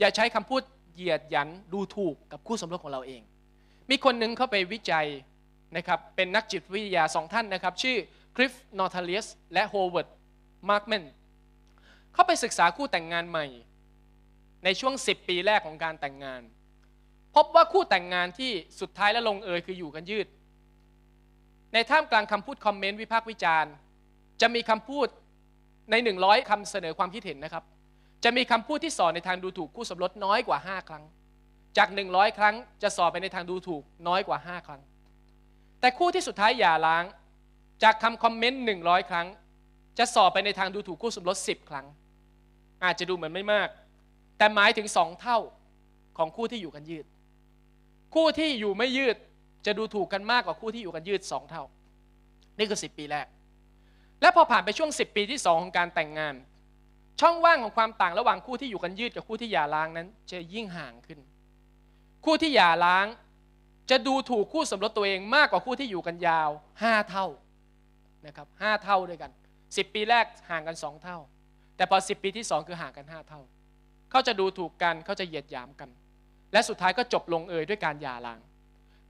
อย่าใช้คำพูดเหยียด หยันดูถูกกับคู่สมรสของเราเอง มีคนหนึ่งเข้าไปวิจัยนะครับเป็นนักจิตวิทยาสองท่านนะครับ ชื่อคริฟนอร์ทาเลสและโฮเวิร์ดมาร์กแมนเข้าไปศึกษาคู่แต่งงานใหม่ ในช่วง 10 ปีแรกของการแต่งงาน พบว่าคู่แต่งงานที่สุดท้ายและลงเอยคืออยู่กันยืด ในท่ามกลางคำพูดคอมเมนต์วิพากษ์วิจารณ์ จะมีคำพูดใน 100 คำเสนอความคิดเห็นนะครับจะมีคำพูดที่สอนในทางดูถูกคู่สมรสน้อยกว่า 5 ครั้ง จาก 100 ครั้ง จะสอนไปในทางดูถูกน้อยกว่า 5ครั้ง แต่คู่ที่สุดท้าย อย่าล้าง จากคำคอมเมนต์100 ครั้ง จะสอบไปในทางดูถูกคู่สมรส 10 ครั้ง อาจจะดูเหมือนไม่มาก แต่หมายถึงสองเท่าของคู่ที่อยู่กันยืด คู่ที่อยู่ไม่ยืดจะดูถูกกันมากกว่าคู่ที่อยู่กันยืดสองเท่า นี่คือ 10 ปีแรกและพอผ่านไปช่วง 10 ปีที่2ของการแต่งงานช่องว่างของความต่างระหว่างคู่ที่อยู่กันยืดกับคู่ที่หย่าร้างนั้น จะยิ่งห่างขึ้น คู่ที่หย่าร้าง จะดูถูกคู่สมรสตัวเองมากกว่าคู่ที่อยู่กันยาวห้าเท่านะครับห้าเท่าด้วยกันสิบปีแรกห่างกันสองเท่า แต่พอสิบปีที่สองคือห่างกันห้าเท่า เขาจะดูถูกกันเขาจะเหยียดหยามกัน และสุดท้ายก็จบลงเอยด้วยการหย่าร้าง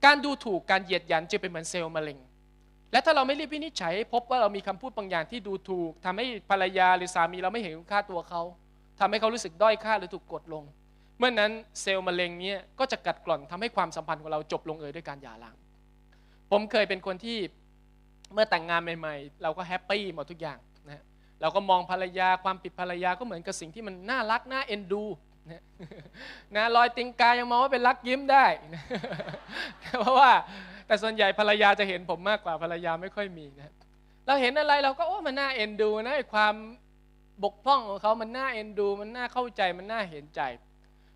การดูถูกการเหยียดหยันจะเป็นเหมือนเซลล์มะเร็งและถ้าเราไม่รีบวินิจฉัยพบว่าเรามีคำพูดบางอย่างที่ดูถูก ทำให้ภรรยาหรือสามีเราไม่เห็นคุณค่าตัวเขาทำให้เขารู้สึกด้อยค่าหรือถูกกดลง เมื่อนนั้นเซลล์มะเร็งเนี้ยก็จะกัดกร่อนทำให้ความสัมพันธ์ของเราจบลงเอยด้วยการหย่าร้างผมเคยเป็นคนที่เมื่อแต่งงานใหม่ๆเราก็แฮปปี้หมดทุกอย่างนะเราก็มองภรรยาความผิดภรรยาก็เหมือนกับสิ่งที่มันน่ารักน่าเอ็นดูนะรอยติงกายังมองว่าเป็นรักยิ้มได้เพราะว่า แต่ส่วนใหญ่ภรรยาจะเห็นผมมากกว่าภรรยาไม่ค่อยมีนะเราเห็นอะไรเราก็โอ้มันน่าเอ็นดูนะความบกพร่องของเขามันน่าเอ็นดู มันน่าเข้าใจ มันน่าเห็นใจ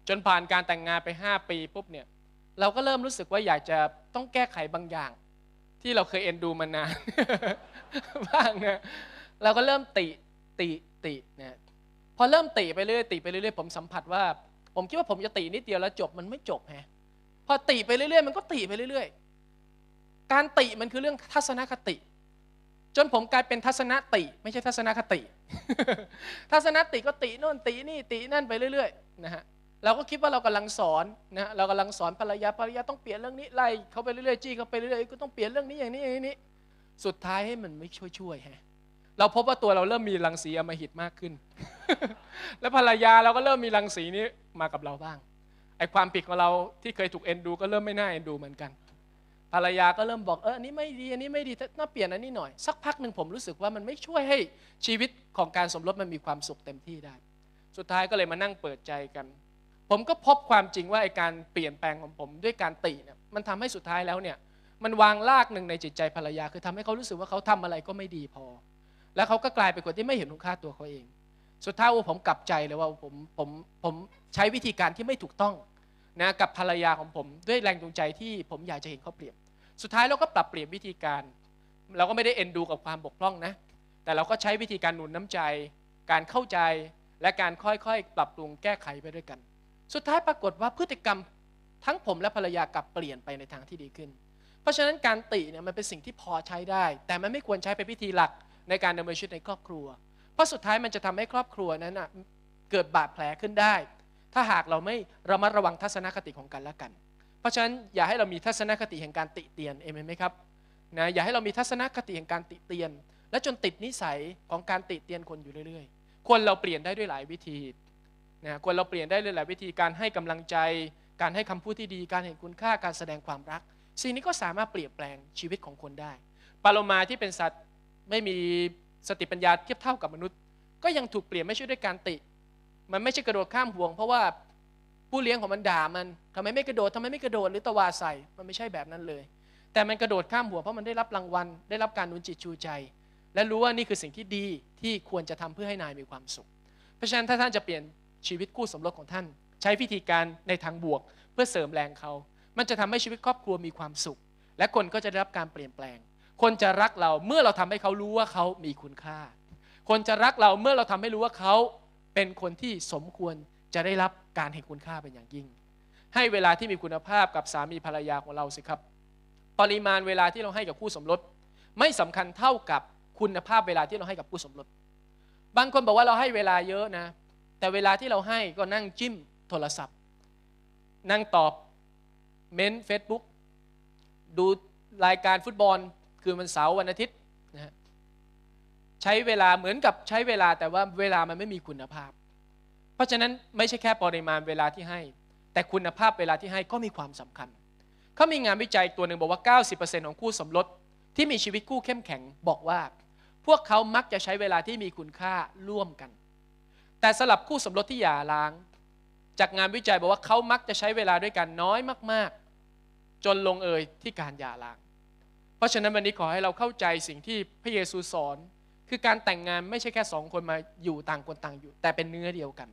จนผ่านการแต่งงานไป 5 ปีปุ๊บเนี่ย เราก็เริ่มรู้สึกว่าอยากจะต้องแก้ไขบางอย่าง ที่เราเคยเอ็นดูมานานบ้างนะเราก็เริ่มติติติเนี่ยพอเริ่มตีไปเรื่อยตีไปเรื่อยผมสัมผัสว่า ผมคิดว่าผมจะตีนิดเดียวแล้วจบมันไม่จบฮะ พอตีไปเรื่อย ๆ มันก็ตีไปเรื่อย ๆ การตีมันคือเรื่องทัศนคติ จนผมกลายเป็นทัศนติ ไม่ใช่ทัศนคติ ทัศนติก็ตีโน่นตีนี่ตีนั่นไปเรื่อยๆนะฮะเราก็คิดว่าเรากำลังสอนนะเรากำลังสอนภรรยาภรรยาต้องเปลี่ยนเรื่องนี้ไล่เขาไปเรื่อยๆจี้เขาไปเรื่อยๆก็ต้องเปลี่ยนเรื่องนี้อย่างนี้อย่างนี้ สุดท้ายให้มันไม่ช่วยช่วยฮะเราพบว่าตัวเราเริ่มมีรังสีอมหิตมากขึ้น แล้วภรรยาเราก็เริ่มมีรังสีนี้มากับเราบ้าง ไอความผิดของเราที่เคยถูกเอ็นดูก็เริ่มไม่น่าเอ็นดูเหมือนกัน ภรรยาก็เริ่มบอกเอออันนี้ไม่ดีอันนี้ไม่ดีน่าเปลี่ยนอันนี้หน่อย สักพักหนึ่งผมรู้สึกว่ามันไม่ช่วยให้ชีวิตของการสมรสมันมีความสุขเต็มที่ได้ สุดท้ายก็เลยมานั่งเปิดใจกัน ผมก็พบความจริงว่าไอการเปลี่ยนแปลงของผมด้วยการตีเนี่ย มันทำให้สุดท้ายแล้วเนี่ย มันวางรากหนึ่งในจิตใจภรรยา คือทำให้เขารู้สึกว่าเขาทำอะไรก็ไม่ดีพอแล้วเขาก็กลายเป็นคนที่ไม่เห็นคุณค่าตัวเขาเอง สุดท้ายว่าผมกลับใจเลยว่าผมผมผมใช้วิธีการที่ไม่ถูกต้องนะกับภรรยาของผมด้วยแรงจูงใจที่ผมอยากจะเห็นเขาเปลี่ยน สุดท้ายเราก็ปรับเปลี่ยนวิธีการเราก็ไม่ได้เอ็นดูกับความบกพร่องนะ แต่เราก็ใช้วิธีการหนุนน้ำใจ การเข้าใจและการค่อยๆปรับปรุงแก้ไขไปด้วยกัน สุดท้ายปรากฏว่าพฤติกรรมทั้งผมและภรรยากลับเปลี่ยนไปในทางที่ดีขึ้น เพราะฉะนั้นการติเนี่ยมันเป็นสิ่งที่พอใช้ได้ แต่มันไม่ควรใช้เป็นพิธีหลักในการดำเนินชีวิตในครอบครัว เพราะสุดท้ายมันจะทำให้ครอบครัวนั้นเกิดบาดแผลขึ้นได้ ถ้าหากเราไม่ระมัดระวังทัศนคติของกันและกัน เพราะฉะนั้นอย่าให้เรามีทัศนคติแห่งการติเตียนเอเมนไหมครับ นะ อย่าให้เรามีทัศนคติแห่งการติเตียน และจนติดนิสัยของการติเตียนคนอยู่เรื่อย ๆ คนเราเปลี่ยนได้ด้วยหลายวิธี นะ คนเราเปลี่ยนได้ด้วยหลายวิธีการให้กำลังใจ การให้คำพูดที่ดี การเห็นคุณค่า การแสดงความรัก สิ่งนี้ก็สามารถเปลี่ยนแปลงชีวิตของคนได้ปาโลมาที่เป็นสัตว์ไม่มีสติปัญญาเทียบเท่ากับมนุษย์ก็ยังถูกเปลี่ยนไม่ใช่ด้วยการติ มันไม่ใช่กระโดดข้ามห่วง เพราะว่าผู้เลี้ยงของมันด่ามันทำไมไม่กระโดดทำไมไม่กระโดดหรือตวาใส่มันไม่ใช่แบบนั้นเลย แต่มันกระโดดข้ามห่วงเพราะมันได้รับรางวัลได้รับการนุนจิตชูใจ และรู้ว่านี่คือสิ่งที่ดีที่ควรจะทำเพื่อให้นายมีความสุข เพราะฉะนั้นถ้าท่านจะเปลี่ยนชีวิตคู่สมรสของท่าน ใช้วิธีการในทางบวกเพื่อเสริมแรงเขา มันจะทำให้ชีวิตครอบครัวมีความสุข และคนก็จะได้รับการเปลี่ยนแปลงคนจะรักเราเมื่อเราทำให้เขารู้ว่าเขามีคุณค่า คนจะรักเราเมื่อเราทำให้รู้ว่าเขาเป็นคนที่สมควรจะได้รับการเห็นคุณค่าเป็นอย่างยิ่ง ให้เวลาที่มีคุณภาพกับสามีภรรยาของเราสิครับ ปริมาณเวลาที่เราให้กับคู่สมรสไม่สำคัญเท่ากับคุณภาพเวลาที่เราให้กับคู่สมรส บางคนบอกว่าเราให้เวลาเยอะนะ แต่เวลาที่เราให้ก็นั่งจิ้มโทรศัพท์ นั่งตอบเมนเฟซบุ๊ก ดูรายการฟุตบอลคืนวันเสาร์วันอาทิตย์นะใช้เวลาเหมือนกับใช้เวลาแต่ว่าเวลามันไม่มีคุณภาพ เพราะฉะนั้นไม่ใช่แค่ปริมาณเวลาที่ให้ แต่คุณภาพเวลาที่ให้ก็มีความสำคัญ เขามีงานวิจัยตัวหนึ่งบอกว่า 90%ของคู่สมรส ที่มีชีวิตคู่เข้มแข็งบอกว่า พวกเขามักจะใช้เวลาที่มีคุณค่าร่วมกัน แต่สลับคู่สมรสที่หย่าร้าง จากงานวิจัยบอกว่าเขามักจะใช้เวลาด้วยกันน้อยมาก ๆ จนลงเอยที่การหย่าร้างเพราะฉะนั้นวันนี้ขอให้เราเข้าใจสิ่งที่พระเยซูสอน คือการแต่งงานไม่ใช่แค่สองคนมาอยู่ต่างคนต่างอยู่ แต่เป็นเนื้อเดียวกัน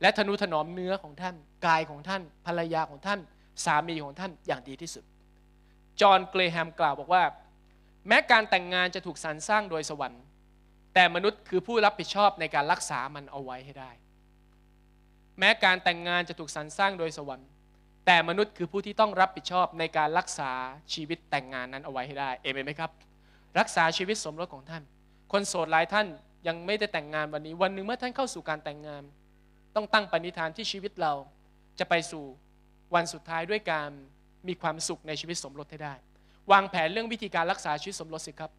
และทนุถนอมเนื้อของท่านกายของท่าน ภรรยาของท่าน สามีของท่านอย่างดีที่สุดจอห์นเกรแฮมกล่าวบอกว่า แม้การแต่งงานจะถูกสรรสร้างโดยสวรรค์ แต่มนุษย์คือผู้รับผิดชอบในการรักษามันเอาไว้ให้ได้ แม้การแต่งงานจะถูกสรรสร้างโดยสวรรค์แต่มนุษย์คือผู้ที่ต้องรับผิดชอบในการรักษาชีวิตแต่งงานนั้นเอาไว้ให้ได้ เอเมนไหมครับ รักษาชีวิตสมรสของท่าน คนโสดหลายท่านยังไม่ได้แต่งงานวันนี้ วันหนึ่งเมื่อท่านเข้าสู่การแต่งงาน ต้องตั้งปณิธานที่ชีวิตเรา จะไปสู่วันสุดท้ายด้วยการมีความสุขในชีวิตสมรสให้ได้ วางแผนเรื่องวิธีการรักษาชีวิตสมรสสิครับ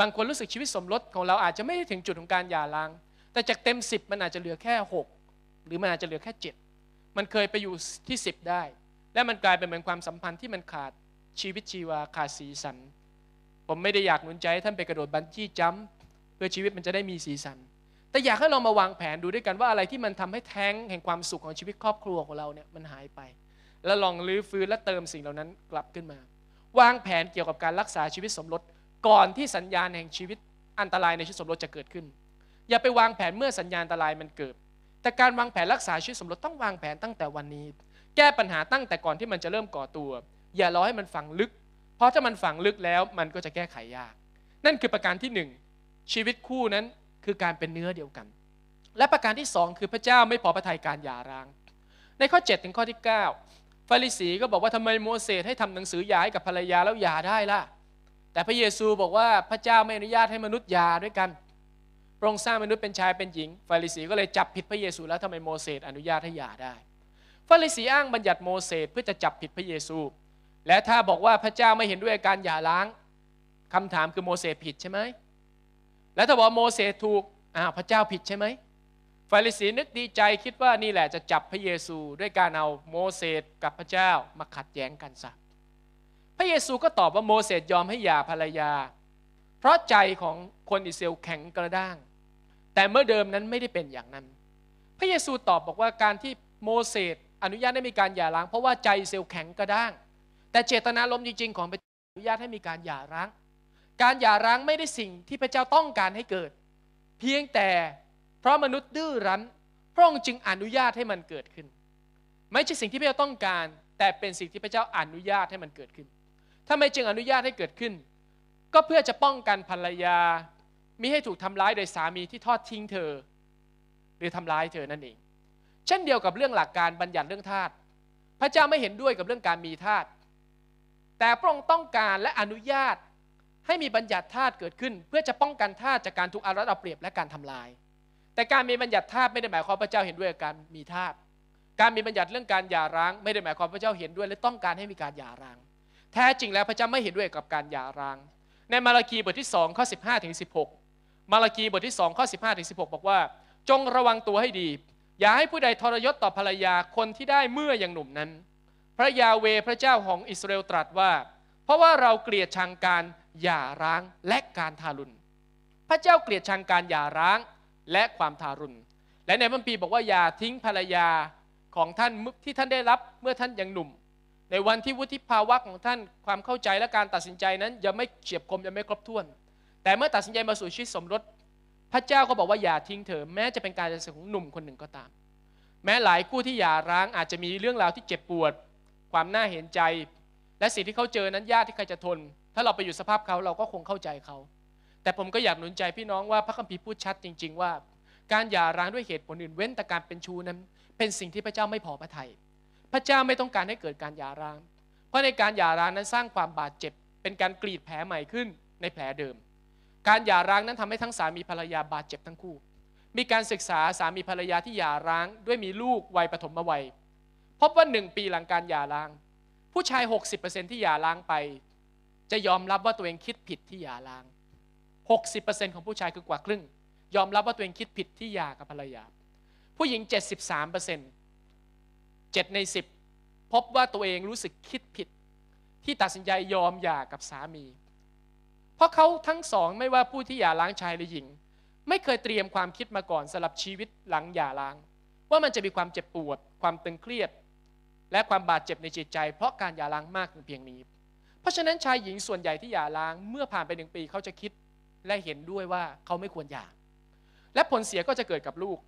บางคนรู้สึกชีวิตสมรสของเราอาจจะไม่ได้ถึงจุดของการหย่าร้าง แต่จากเต็ม10มันอาจจะเหลือแค่ 6 หรือมันอาจจะเหลือแค่ 7 มันเคยไปอยู่ที่ 10 ได้และมันกลายเป็นเหมือนความสัมพันธ์ที่มันขาดชีวิตชีวาขาดสีสัน ผมไม่ได้อยากหนุนใจท่านไปกระโดดบันจี้จัมเพื่อชีวิตมันจะได้มีสีสัน แต่อยากให้เรามาวางแผนดูด้วยกันว่าอะไรที่มันทำให้แท้งแห่งความสุขของชีวิตครอบครัวของเราเนี่ยมันหายไป แล้วลองลื้อฟื้นและเติมสิ่งเหล่านั้นกลับขึ้นมา วางแผนเกี่ยวกับการรักษาชีวิตสมรสก่อนที่สัญญาณแห่งชีวิตอันตรายในชีวิตสมรสจะเกิดขึ้น อย่าไปวางแผนเมื่อสัญญาณอันตรายมันเกิด แต่การวางแผนรักษาชีวิตสมรสต้องวางแผนตั้งแต่วันนี้แก้ปัญหาตั้งแต่ก่อนที่มันจะเริ่มก่อตัว อย่ารอให้มันฝังลึก เพราะถ้ามันฝังลึกแล้วมันก็จะแก้ไขยากนั่นคือประการที่หนึ่งชีวิตคู่นั้นคือการเป็นเนื้อเดียวกัน และประการที่สองคือพระเจ้าไม่พอพระทัยการหย่าร้าง ในข้อ7ถึงข้อที่9ฟาริสีก็บอกว่าทำไมโมเสสให้ทำหนังสือหย่ากับภรรยาแล้วหย่าได้ล่ะ แต่พระเยซูบอกว่าพระเจ้าไม่อนุญาตให้มนุษย์หย่าด้วยกันพระองค์สร้างมนุษย์เป็นชายเป็นหญิงฟาริสีก็เลยจับผิดพระเยซูแล้วทำไมโมเสสอนุญาตให้หย่าได้าริลสีอ้างบัญญัติโมเสสเพื่อจะจับผิดพระเยซู และถ้าบอกว่าพระเจ้าไม่เห็นด้วยการหย่าร้างคำถามคือโมเสสผิดใช่ไหม แล้วถ้าบอกโมเสสถูกอ้าวพระเจ้าผิดใช่ไหม ฟาริสีนึกดีใจคิดว่านี่แหละจะจับพระเยซูด้วยการเอาโมเสสกับพระเจ้ามาขัดแย้งกันซะ พระเยซูก็ตอบว่าโมเสสยอมให้หย่าภรรยา เพราะใจของคนอิสราเอลแข็งกระด้าง แต่เมื่อเดิมนั้นไม่ได้เป็นอย่างนั้น พระเยซูตอบบอกว่าการที่โมเสสอนุญาตให้มีการหย่าร้างเพราะว่าใจเซลล์แข็งกระด้าง แต่เจตนาลมจริงๆ ของพระเจ้าอนุญาตให้มีการหย่าร้างการหย่าร้างไม่ได้สิ่งที่พระเจ้าต้องการให้เกิด เพียงแต่เพราะมนุษย์ดื้อรั้น พระองค์จึงอนุญาตให้มันเกิดขึ้นไม่ใช่สิ่งที่พระเจ้าต้องการ แต่เป็นสิ่งที่พระเจ้าอนุญาตให้มันเกิดขึ้นท้าไมจึงอนุญาตให้เกิดขึ้น ก็เพื่อจะป้องกันภรรยามิให้ถูกทำร้ายโดยสามีที่ทอดทิ้งเธอหรือทำร้ายเธอนั่นเองเช่นเดียวกับเรื่องหลักการบัญญัติเรื่องทาสพระเจ้าไม่เห็นด้วยกับเรื่องการมีทาสแต่พระองค์ต้องการและอนุญาต ให้มีบัญญัติทาสเกิดขึ้น เพื่อจะป้องกันทาสจากการถูกอารัตเอาเปรียบและการทำลาย แต่การมีบัญญัติทาสไม่ได้หมายความพระเจ้าเห็นด้วยกับการมีทาสการมีบัญญัติเรื่องการหย่าร้างไม่ได้หมายความพระเจ้าเห็นด้วยและต้องการให้มีการหย่าร้าง แท้จริงแล้วพระเจ้าไม่เห็นด้วยกับการหย่าร้าง ในมาราคีบทที่2ข้อ15ถึง16 มาราคีบทที่2ข้อ 15ถึง16บอกว่าจงระวังตัวให้ดีอย่าให้ผู้ใดทรยศต่อภรรยาคนที่ได้เมื่ออยังหนุ่มนั้น พระยาเวพระเจ้าของอิสราเอลตรัสว่า เพราะว่าเราเกลียดชังการหย่าร้างและการทารุณ พระเจ้าเกลียดชังการหย่าร้างและความทารุณ และในพระปีบอกว่าอย่าทิ้งภรรยาของท่านที่ท่านได้รับเมื่อท่านยังหนุ่ม ในวันที่วุฒิภาวะของท่านความเข้าใจและการตัดสินใจนั้นยังไม่เฉียบคมยังไม่ครบถ้วน แต่เมื่อตัดสินใจมาสู่ชีวิตสมรสพระเจ้าก็บอกว่า อย่าทิ้งเธอแม้จะเป็นการตัดสินของหนุ่มคนหนึ่งก็ตาม แม้หลายคู่ที่หย่าร้างอาจจะมีเรื่องราวที่เจ็บปวด ความน่าเห็นใจ และสิ่งที่เขาเจอนั้นยากที่ใครจะทน ถ้าเราไปอยู่สภาพเขาเราก็คงเข้าใจเขา แต่ผมก็อยากหนุนใจพี่น้องว่าพระคัมภีร์พูดชัดจริงๆ ว่า การหย่าร้างด้วยเหตุผลอื่นเว้นแต่การเป็นชูนั้นเป็นสิ่งที่พระเจ้าไม่พอพระทยัยพระเจ้าไม่ต้องการให้เกิดการหย่าร้าง เพราะในการหย่าร้างนั้นสร้างความบาดเจ็บเป็นการกรีดแผลใหม่ขึ้นในแผลเดิมการหย่าร้างนั้นทำให้ทั้งสามีภรรยาบาดเจ็บทั้งคู่ มีการศึกษาสามีภรรยาที่หย่าร้าง ด้วยมีลูกวัยปฐมวัย พบว่าหนึ่งปีหลังการหย่าร้าง ผู้ชาย60%ที่หย่าร้างไปจะยอมรับว่าตัวเองคิดผิดที่หย่าร้าง 60%ของผู้ชายคือกว่าครึ่ง ยอมรับว่าตัวเองคิดผิดที่หย่ากับภรรยา ผู้หญิง73% 7ใน 10 พบว่าตัวเองรู้สึกคิดผิด ที่ตัดสินใจยอมหย่ากับสามีราะเขาทั้งสองไม่ว่าผู้ที่หย่าร้างชายหรือหญิง ไม่เคยเตรียมความคิดมาก่อนสำหรับชีวิตหลังหย่าร้าง ว่ามันจะมีความเจ็บปวดความตึงเครียด และความบาดเจ็บในจิตใจเพราะการหย่าร้างมากเพียงนี้ เพราะฉะนั้นชายหญิงส่วนใหญ่ที่หย่าร้าง เมื่อผ่านไปหนึ่งปีเขาจะคิด และเห็นด้วยว่าเขาไม่ควรหย่า และผลเสียก็จะเกิดกับลูก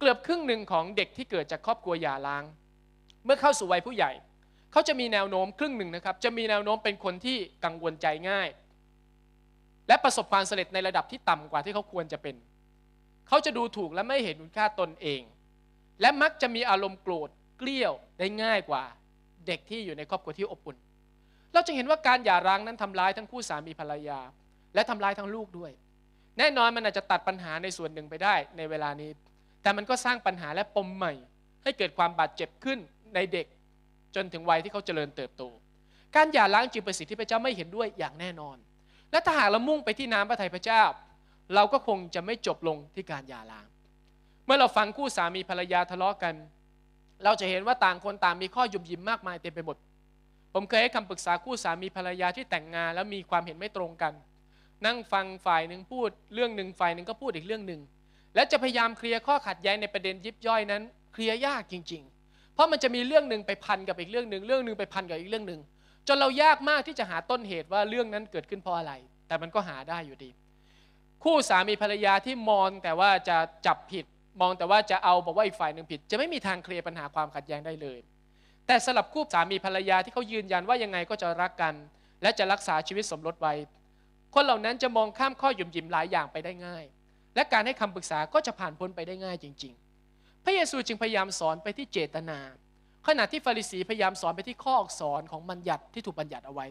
เกือบครึ่งหนึ่งของเด็กที่เกิดจากครอบครัวหย่าร้าง เมื่อเข้าสู่วัยผู้ใหญ่ เขาจะมีแนวโน้มครึ่งหนึ่งนะครับจะมีแนวโน้มเป็นคนที่กังวลใจง่ายและประสบความสำเร็จในระดับที่ต่ำกว่าที่เขาควรจะเป็น เขาจะดูถูกและไม่เห็นคุณค่าตนเอง และมักจะมีอารมณ์โกรธเกลี้ยวได้ง่ายกว่าเด็กที่อยู่ในครอบครัวที่อบอุ่น เราจึงเห็นว่าการหย่าร้างนั้นทำร้ายทั้งคู่สามีภรรยา และทำร้ายทั้งลูกด้วย แน่นอนมันอาจจะตัดปัญหาในส่วนหนึ่งไปได้ ในเวลานี้ แต่มันก็สร้างปัญหาและปมใหม่ ให้เกิดความบาดเจ็บขึ้นในเด็ก จนถึงวัยที่เขาเจริญเติบโต การหย่าร้างจึงเป็นสิ่งที่พระเจ้าไม่เห็นด้วยอย่างแน่นอนและถ้าหากเรามุ่งไปที่น้ำพระทัยพระเจ้า เราก็คงจะไม่จบลงที่การหย่าร้างเมื่อเราฟังคู่สามีภรรยาทะเลาะกัน เราจะเห็นว่าต่างคนต่างมีข้อยุบยิ้มมากมายเต็มไปหมด ผมเคยให้คำปรึกษาคู่สามีภรรยาที่แต่งงานแล้วมีความเห็นไม่ตรงกัน นั่งฟังฝ่ายหนึ่งพูดเรื่องหนึ่งฝ่ายหนึ่งก็พูดอีกเรื่องหนึ่งและจะพยายามเคลียร์ข้อขัดแย้งในประเด็นยิบย่อยนั้น เคลียร์ยากจริง ๆ เพราะมันจะมีเรื่องหนึ่งไปพันกับอีกเรื่องหนึ่งเรื่องหนึ่งไปพันกับอีกเรื่องหนึ่งจนเรายากมากที่จะหาต้นเหตุว่าเรื่องนั้นเกิดขึ้นเพราะอะไร แต่มันก็หาได้อยู่ดี คู่สามีภรรยาที่มองแต่ว่าจะจับผิด มองแต่ว่าจะเอาบอกว่าอีกฝ่ายหนึ่งผิด จะไม่มีทางเคลียร์ปัญหาความขัดแย้งได้เลย แต่สลับคู่สามีภรรยาที่เขายืนยันว่ายังไงก็จะรักกัน และจะรักษาชีวิตสมรสไว้ คนเหล่านั้นจะมองข้ามข้อหยุมหยิมหลายอย่างไปได้ง่าย และการให้คำปรึกษาก็จะผ่านพ้นไปได้ง่ายจริง ๆ พระเยซูจึงพยายามสอนไปที่เจตนาขณะที่ฟาริสีพยายามสอนไปที่ข้ออักษรของบัญญัติที่ถูกบัญญัติเอาไว้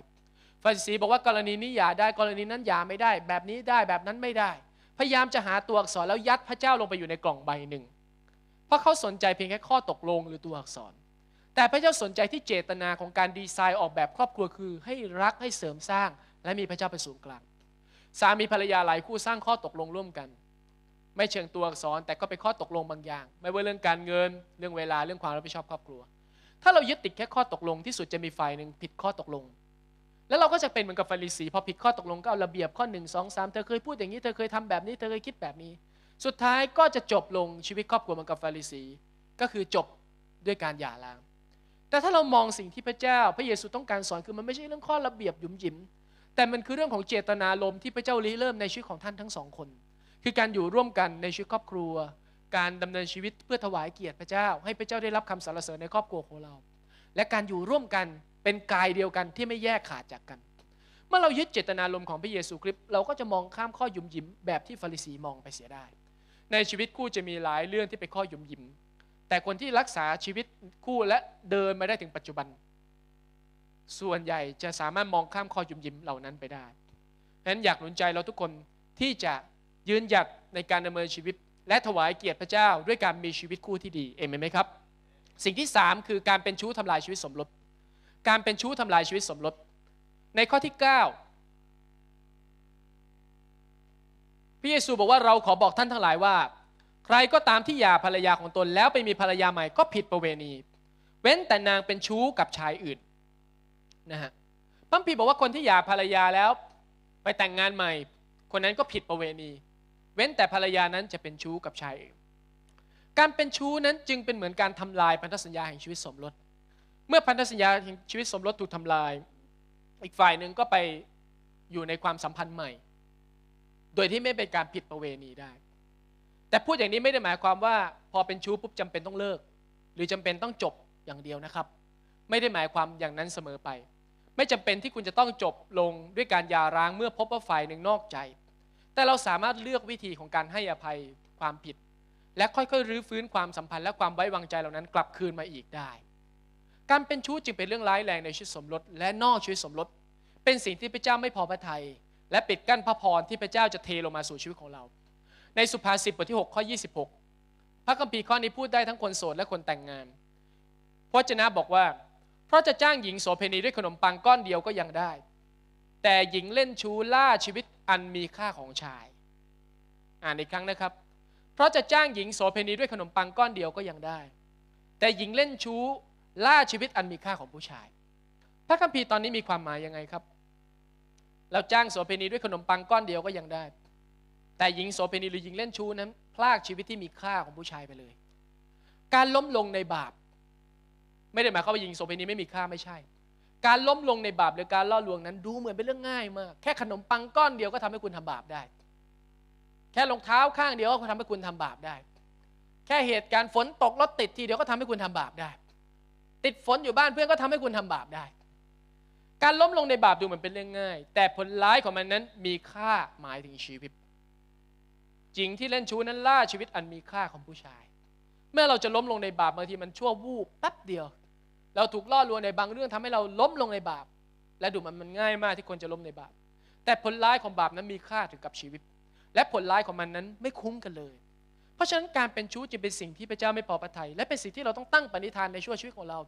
ฟาริสีบอกว่ากรณีนี้อย่าได้กรณีนั้นอย่าไม่ได้แบบนี้ได้แบบนั้นไม่ได้ พยายามจะหาตัวอักษรแล้วยัดพระเจ้าลงไปอยู่ในกล่องใบหนึ่ง เพราะเขาสนใจเพียงแค่ข้อตกลงหรือตัวอักษร แต่พระเจ้าสนใจที่เจตนาของการดีไซน์ออกแบบครอบครัวคือ ให้รักให้เสริมสร้างและมีพระเจ้าเป็นศูนย์กลาง สามีภรรยาหลายคู่สร้างข้อตกลงร่วมกัน ไม่เชิงตัวอักษรแต่ก็เป็นข้อตกลงบางอย่าง ไม่ว่าเรื่องการเงิน เรื่องเวลาเรื่องความรับผิดชอบครอบครัวถ้าเรายึดติดแค่ข้อตกลงที่สุดจะมีฝ่ายหนึ่งผิดข้อตกลง แล้วเราก็จะเป็นเหมือนกับฟาริสีพอผิดข้อตกลงก็เอาระเบียบข้อหนึ่งสองสามเธอเคยพูดอย่างนี้เธอเคยทำแบบนี้เธอเคยคิดแบบนี้ สุดท้ายก็จะจบลงชีวิตครอบครัวเหมือนกับฟาริสีก็คือจบด้วยการหย่าร้างแต่ถ้าเรามองสิ่งที่พระเจ้าพระเยซูต้องการสอนคือมันไม่ใช่เรื่องข้อระเบียบหยุมหยิมแต่มันคือเรื่องของเจตนารมณ์ที่พระเจ้าริเริ่มในชีวิตของท่านทั้งสองคน คือการอยู่ร่วมกันในชีวิตครอบครัวการดำเนินชีวิตเพื่อถวายเกียรติพระเจ้า ให้พระเจ้าได้รับคำสรรเสริญในครอบครัวของเรา และการอยู่ร่วมกันเป็นกายเดียวกันที่ไม่แยกขาดจากกัน เมื่อเรายึดเจตนารมณ์ของพระเยซูคริสต์เราก็จะมองข้ามข้อยุ่มยิมแบบที่ฟาริสีมองไปเสียได้ ในชีวิตคู่จะมีหลายเรื่องที่เป็นข้อยุ่มยิม แต่คนที่รักษาชีวิตคู่และเดินมาได้ถึงปัจจุบัน ส่วนใหญ่จะสามารถมองข้ามข้อยุ่มยิมเหล่านั้นไปได้ฉะนั้นอยากหนุนใจเราทุกคนที่จะยืนหยัดในการดำเนินชีวิตและถวายเกียรติพระเจ้าด้วยการมีชีวิตคู่ที่ดีเอเมนไหมครับสิ่งที่ 3 คือการเป็นชู้ทำลายชีวิตสมรสการเป็นชู้ทำลายชีวิตสมรสในข้อที่ 9พระเยซูบอกว่าเราขอบอกท่านทั้งหลายว่า ใครก็ตามที่หย่าภรรยาของตนแล้วไปมีภรรยาใหม่ ก็ผิดประเวณี เว้นแต่นางเป็นชู้กับชายอื่นนะฮะพระพีบอกว่าคนที่หย่าภรรยาแล้วไปแต่งงานใหม่ คนนั้นก็ผิดประเวณีเว้นแต่ภรรยานั้นจะเป็นชู้กับชายอื่นการเป็นชู้นั้นจึงเป็นเหมือนการทำลายพันธสัญญาแห่งชีวิตสมรส เมื่อพันธสัญญาแห่งชีวิตสมรสถูกทำลาย อีกฝ่ายหนึ่งก็ไปอยู่ในความสัมพันธ์ใหม่ โดยที่ไม่เป็นการผิดประเวณีได้ แต่พูดอย่างนี้ไม่ได้หมายความว่า พอเป็นชู้ปุ๊บจำเป็นต้องเลิก หรือจำเป็นต้องจบอย่างเดียวนะครับ ไม่ได้หมายความอย่างนั้นเสมอไป ไม่จำเป็นที่คุณจะต้องจบลงด้วยการยาร้าง เมื่อพบว่าฝ่ายหนึ่งนอกใจแต่เราสามารถเลือกวิธีของการให้อภัยความผิด และค่อยๆ รื้อฟื้นความสัมพันธ์และความไว้วางใจเหล่านั้นกลับคืนมาอีกได้ การเป็นชู้จึงเป็นเรื่องร้ายแรงในชีวิตสมรสและนอกชีวิตสมรสเป็นสิ่งที่พระเจ้าไม่พอพระทัยและปิดกั้นพระพรที่พระเจ้าจะเทลงมาสู่ชีวิตของเรา ในสุภาษิตบทที่6ข้อ26 พระคัมภีร์ข้อนี้พูดได้ทั้งคนโสดและคนแต่งงานพระเจ้าบอกว่า เพราะจะจ้างหญิงโสเภณีด้วยขนมปังก้อนเดียวก็ยังได้แต่หญิงเล่นชู้ล่าชีวิตอันมีค่าของชาย อ่านอีกครั้งนะครับ เพราะจะจ้างหญิงโสเพณีด้วยขนมปังก้อนเดียวก็ยังได้ แต่หญิงเล่นชู้ล่าชีวิตอันมีค่าของผู้ชายพระคัมภีร์ตอนนี้มีความหมายยังไงครับ เราจ้างโสเพณีด้วยขนมปังก้อนเดียวก็ยังได้ แต่หญิงโสเพณีหรือหญิงเล่นชู้นั้นพลากชีวิตที่มีค่าของผู้ชายไปเลย การล้มลงในบาป ไม่ได้หมายความว่าหญิงโสเพณีไม่มีค่าไม่ใช่การล้มลงในบาปหรือการล่อลวงนั้นดูเหมือนเป็นเรื่องง่ายมาก แค่ขนมปังก้อนเดียวก็ทำให้คุณทำบาปได้ แค่รองเท้าข้างเดียวก็ทำให้คุณทำบาปได้ แค่เหตุการณ์ฝนตกรถติดทีเดียวก็ทำให้คุณทำบาปได้ ติดฝนอยู่บ้านเพื่อนก็ทำให้คุณทำบาปได้ การล้มลงในบาปดูเหมือนเป็นเรื่องง่าย แต่ผลร้ายของมันนั้นมีค่าหมายถึงชีวิตจริงที่เล่นชู้นั้นล่าชีวิตอันมีค่าของผู้ชาย เมื่อเราจะล้มลงในบาปบางทีมันชั่ววูบแป๊บเดียวเราถูกล่อลวงในบางเรื่องทำให้เราล้มลงในบาป และดูมันมันง่ายมากที่คนจะล้มในบาป แต่ผลร้ายของบาปนั้นมีค่าถึงกับชีวิต และผลร้ายของมันนั้นไม่คุ้มกันเลย เพราะฉะนั้นการเป็นชู้จึงเป็นสิ่งที่พระเจ้าไม่พอพระทัยและเป็นสิ่งที่เราต้องตั้งปณิธานในช่วงชีวิตของเรา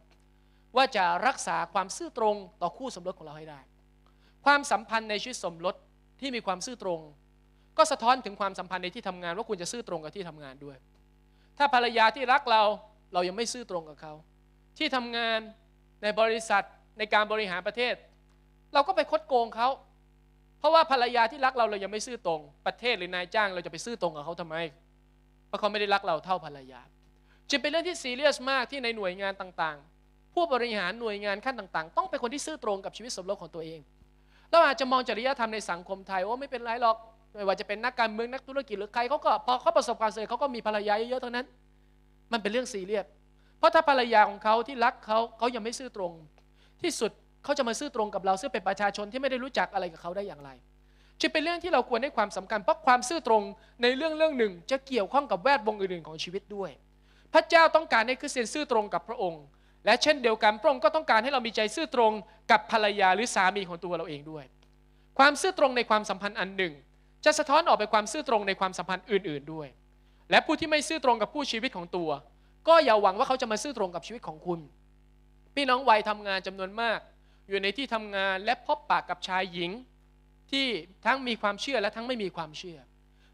ว่าจะรักษาความซื่อตรงต่อคู่สมรสของเราให้ได้ ความสัมพันธ์ในชีวิตสมรสที่มีความซื่อตรง ก็สะท้อนถึงความสัมพันธ์ในที่ทำงานว่าคุณจะซื่อตรงกับที่ทำงานด้วย ถ้าภรรยาที่รักเราเรายังไม่ซื่อตรงกับเขาที่ทำงานในบริษัทในการบริหารประเทศ เราก็ไปคดโกงเขาเพราะว่าภรรยาที่รักเราเรายังไม่ซื่อตรง ประเทศหรือนายจ้างเราจะไปซื่อตรงกับเขาทำไมเพราะเขาไม่ได้รักเราเท่าภรรยาจึงเป็นเรื่องที่ซีเรียสมากที่ในหน่วยงานต่างๆ ผู้บริหารหน่วยงานขั้นต่างๆ ต้องเป็นคนที่ซื่อตรงกับชีวิตสมรสของตัวเอง เราอาจจะมองจริยธรรมในสังคมไทยว่าไม่เป็นไรหรอกไม่ว่าจะเป็นนักการเมืองนักธุรกิจหรือใครเขาก็พอเขาประสบความสำเร็จเขาก็มีภรรยาเยอะๆท่านั้น มันเป็นเรื่องซีเรียสเพราะถ้าภรรยาของเขาที่รักเขาเขายังไม่ซื่อตรง ที่สุดเขาจะมาซื่อตรงกับเราซึ่งเป็นประชาชนที่ไม่ได้รู้จักอะไรกับเขาได้อย่างไรจึงเป็นเรื่องที่เราควรให้ความสำคัญเพราะความซื่อตรงในเรื่องเรื่องหนึ่ง จะเกี่ยวข้องกับแวดวงอื่นๆของชีวิตด้วย พระเจ้าต้องการให้คริสเตียนซื่อตรงกับพระองค์ และเช่นเดียวกันพระองค์ก็ต้องการให้เรามีใจซื่อตรงกับภรรยาหรือสามีของตัวเราเองด้วย ความซื่อตรงในความสัมพันธ์อันหนึ่ง จะสะท้อนออกไปความซื่อตรงในความสัมพันธ์อื่นๆด้วย และผู้ที่ไม่ซื่อตรงกับผู้ชีวิตของตัวก็อย่าหวังว่าเขาจะมาซื่อตรงกับชีวิตของคุณ พี่น้องวัยทำงานจำนวนมาก อยู่ในที่ทำงานและพบปากกับชายหญิงที่ทั้งมีความเชื่อและทั้งไม่มีความเชื่อ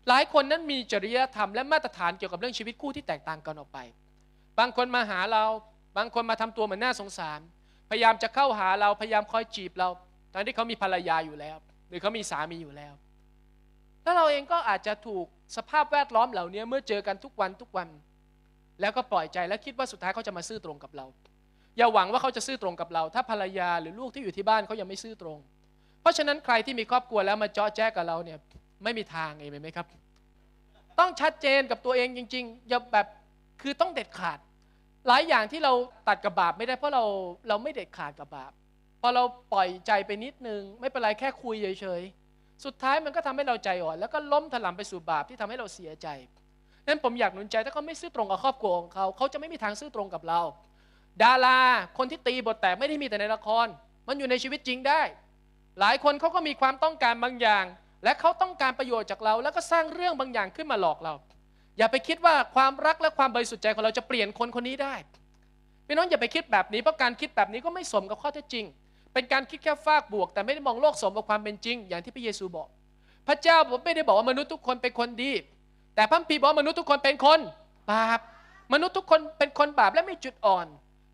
หลายคนนั้นมีจริยธรรมและมาตรฐานเกี่ยวกับเรื่องชีวิตคู่ที่แตกต่างกันออกไป บางคนมาหาเราบางคนมาทำตัวเหมือนน่าสงสารพยายามจะเข้าหาเราพยายามคอยจีบเราตอนที่เขามีภรรยาอยู่แล้ว หรือเขามีสามีอยู่แล้วแล้วเราเองก็อาจจะถูกสภาพแวดล้อมเหล่านี้เมื่อเจอกันทุกวันทุกวันแล้วก็ปล่อยใจแล้วคิดว่าสุดท้ายเขาจะมาซื่อตรงกับเรา อย่าหวังว่าเขาจะซื่อตรงกับเรา ถ้าภรรยาหรือลูกที่อยู่ที่บ้านเขายังไม่ซื่อตรง เพราะฉะนั้นใครที่มีครอบครัวแล้วมาเจาะแจ๊กกับเราเนี่ยไม่มีทางเองไหมครับ ต้องชัดเจนกับตัวเองจริงๆ อย่าแบบคือต้องเด็ดขาด หลายอย่างที่เราตัดกับบาปไม่ได้เพราะเราเราไม่เด็ดขาดกับบาปพอเราปล่อยใจไปนิดนึงไม่เป็นไรแค่คุยเฉยๆสุดท้ายมันก็ทำให้เราใจอ่อนแล้วก็ล้มถลำไปสู่บาปที่ทำให้เราเสียใจนั้นผมอยากหนุนใจถ้าเขาไม่ซื่อตรงกับครอบครัวของเขาเขาจะไม่มีทางซื่อตรงกับเรา ดารา คนที่ตีบทแตกไม่ได้มีแต่ในละคร มันอยู่ในชีวิตจริงได้ หลายคนเขาก็มีความต้องการบางอย่าง และเขาต้องการประโยชน์จากเรา แล้วก็สร้างเรื่องบางอย่างขึ้นมาหลอกเรา อย่าไปคิดว่าความรักและความบริสุทธิ์ใจของเราจะเปลี่ยนคนคนนี้ได้พี่น้องอย่าไปคิดแบบนี้เพราะการคิดแบบนี้ก็ไม่สมกับข้อเท็จจริง เป็นการคิดแค่ฟากบวก แต่ไม่ได้มองโลกสมกับความเป็นจริง อย่างที่พระเยซูบอก พระเจ้าผมไม่ได้บอกว่ามนุษย์ทุกคนเป็นคนดีแต่พระพีบอกมนุษย์ทุกคนเป็นคนบาปมนุษย์ทุกคนเป็นคนบาปและไม่จุดอ่อน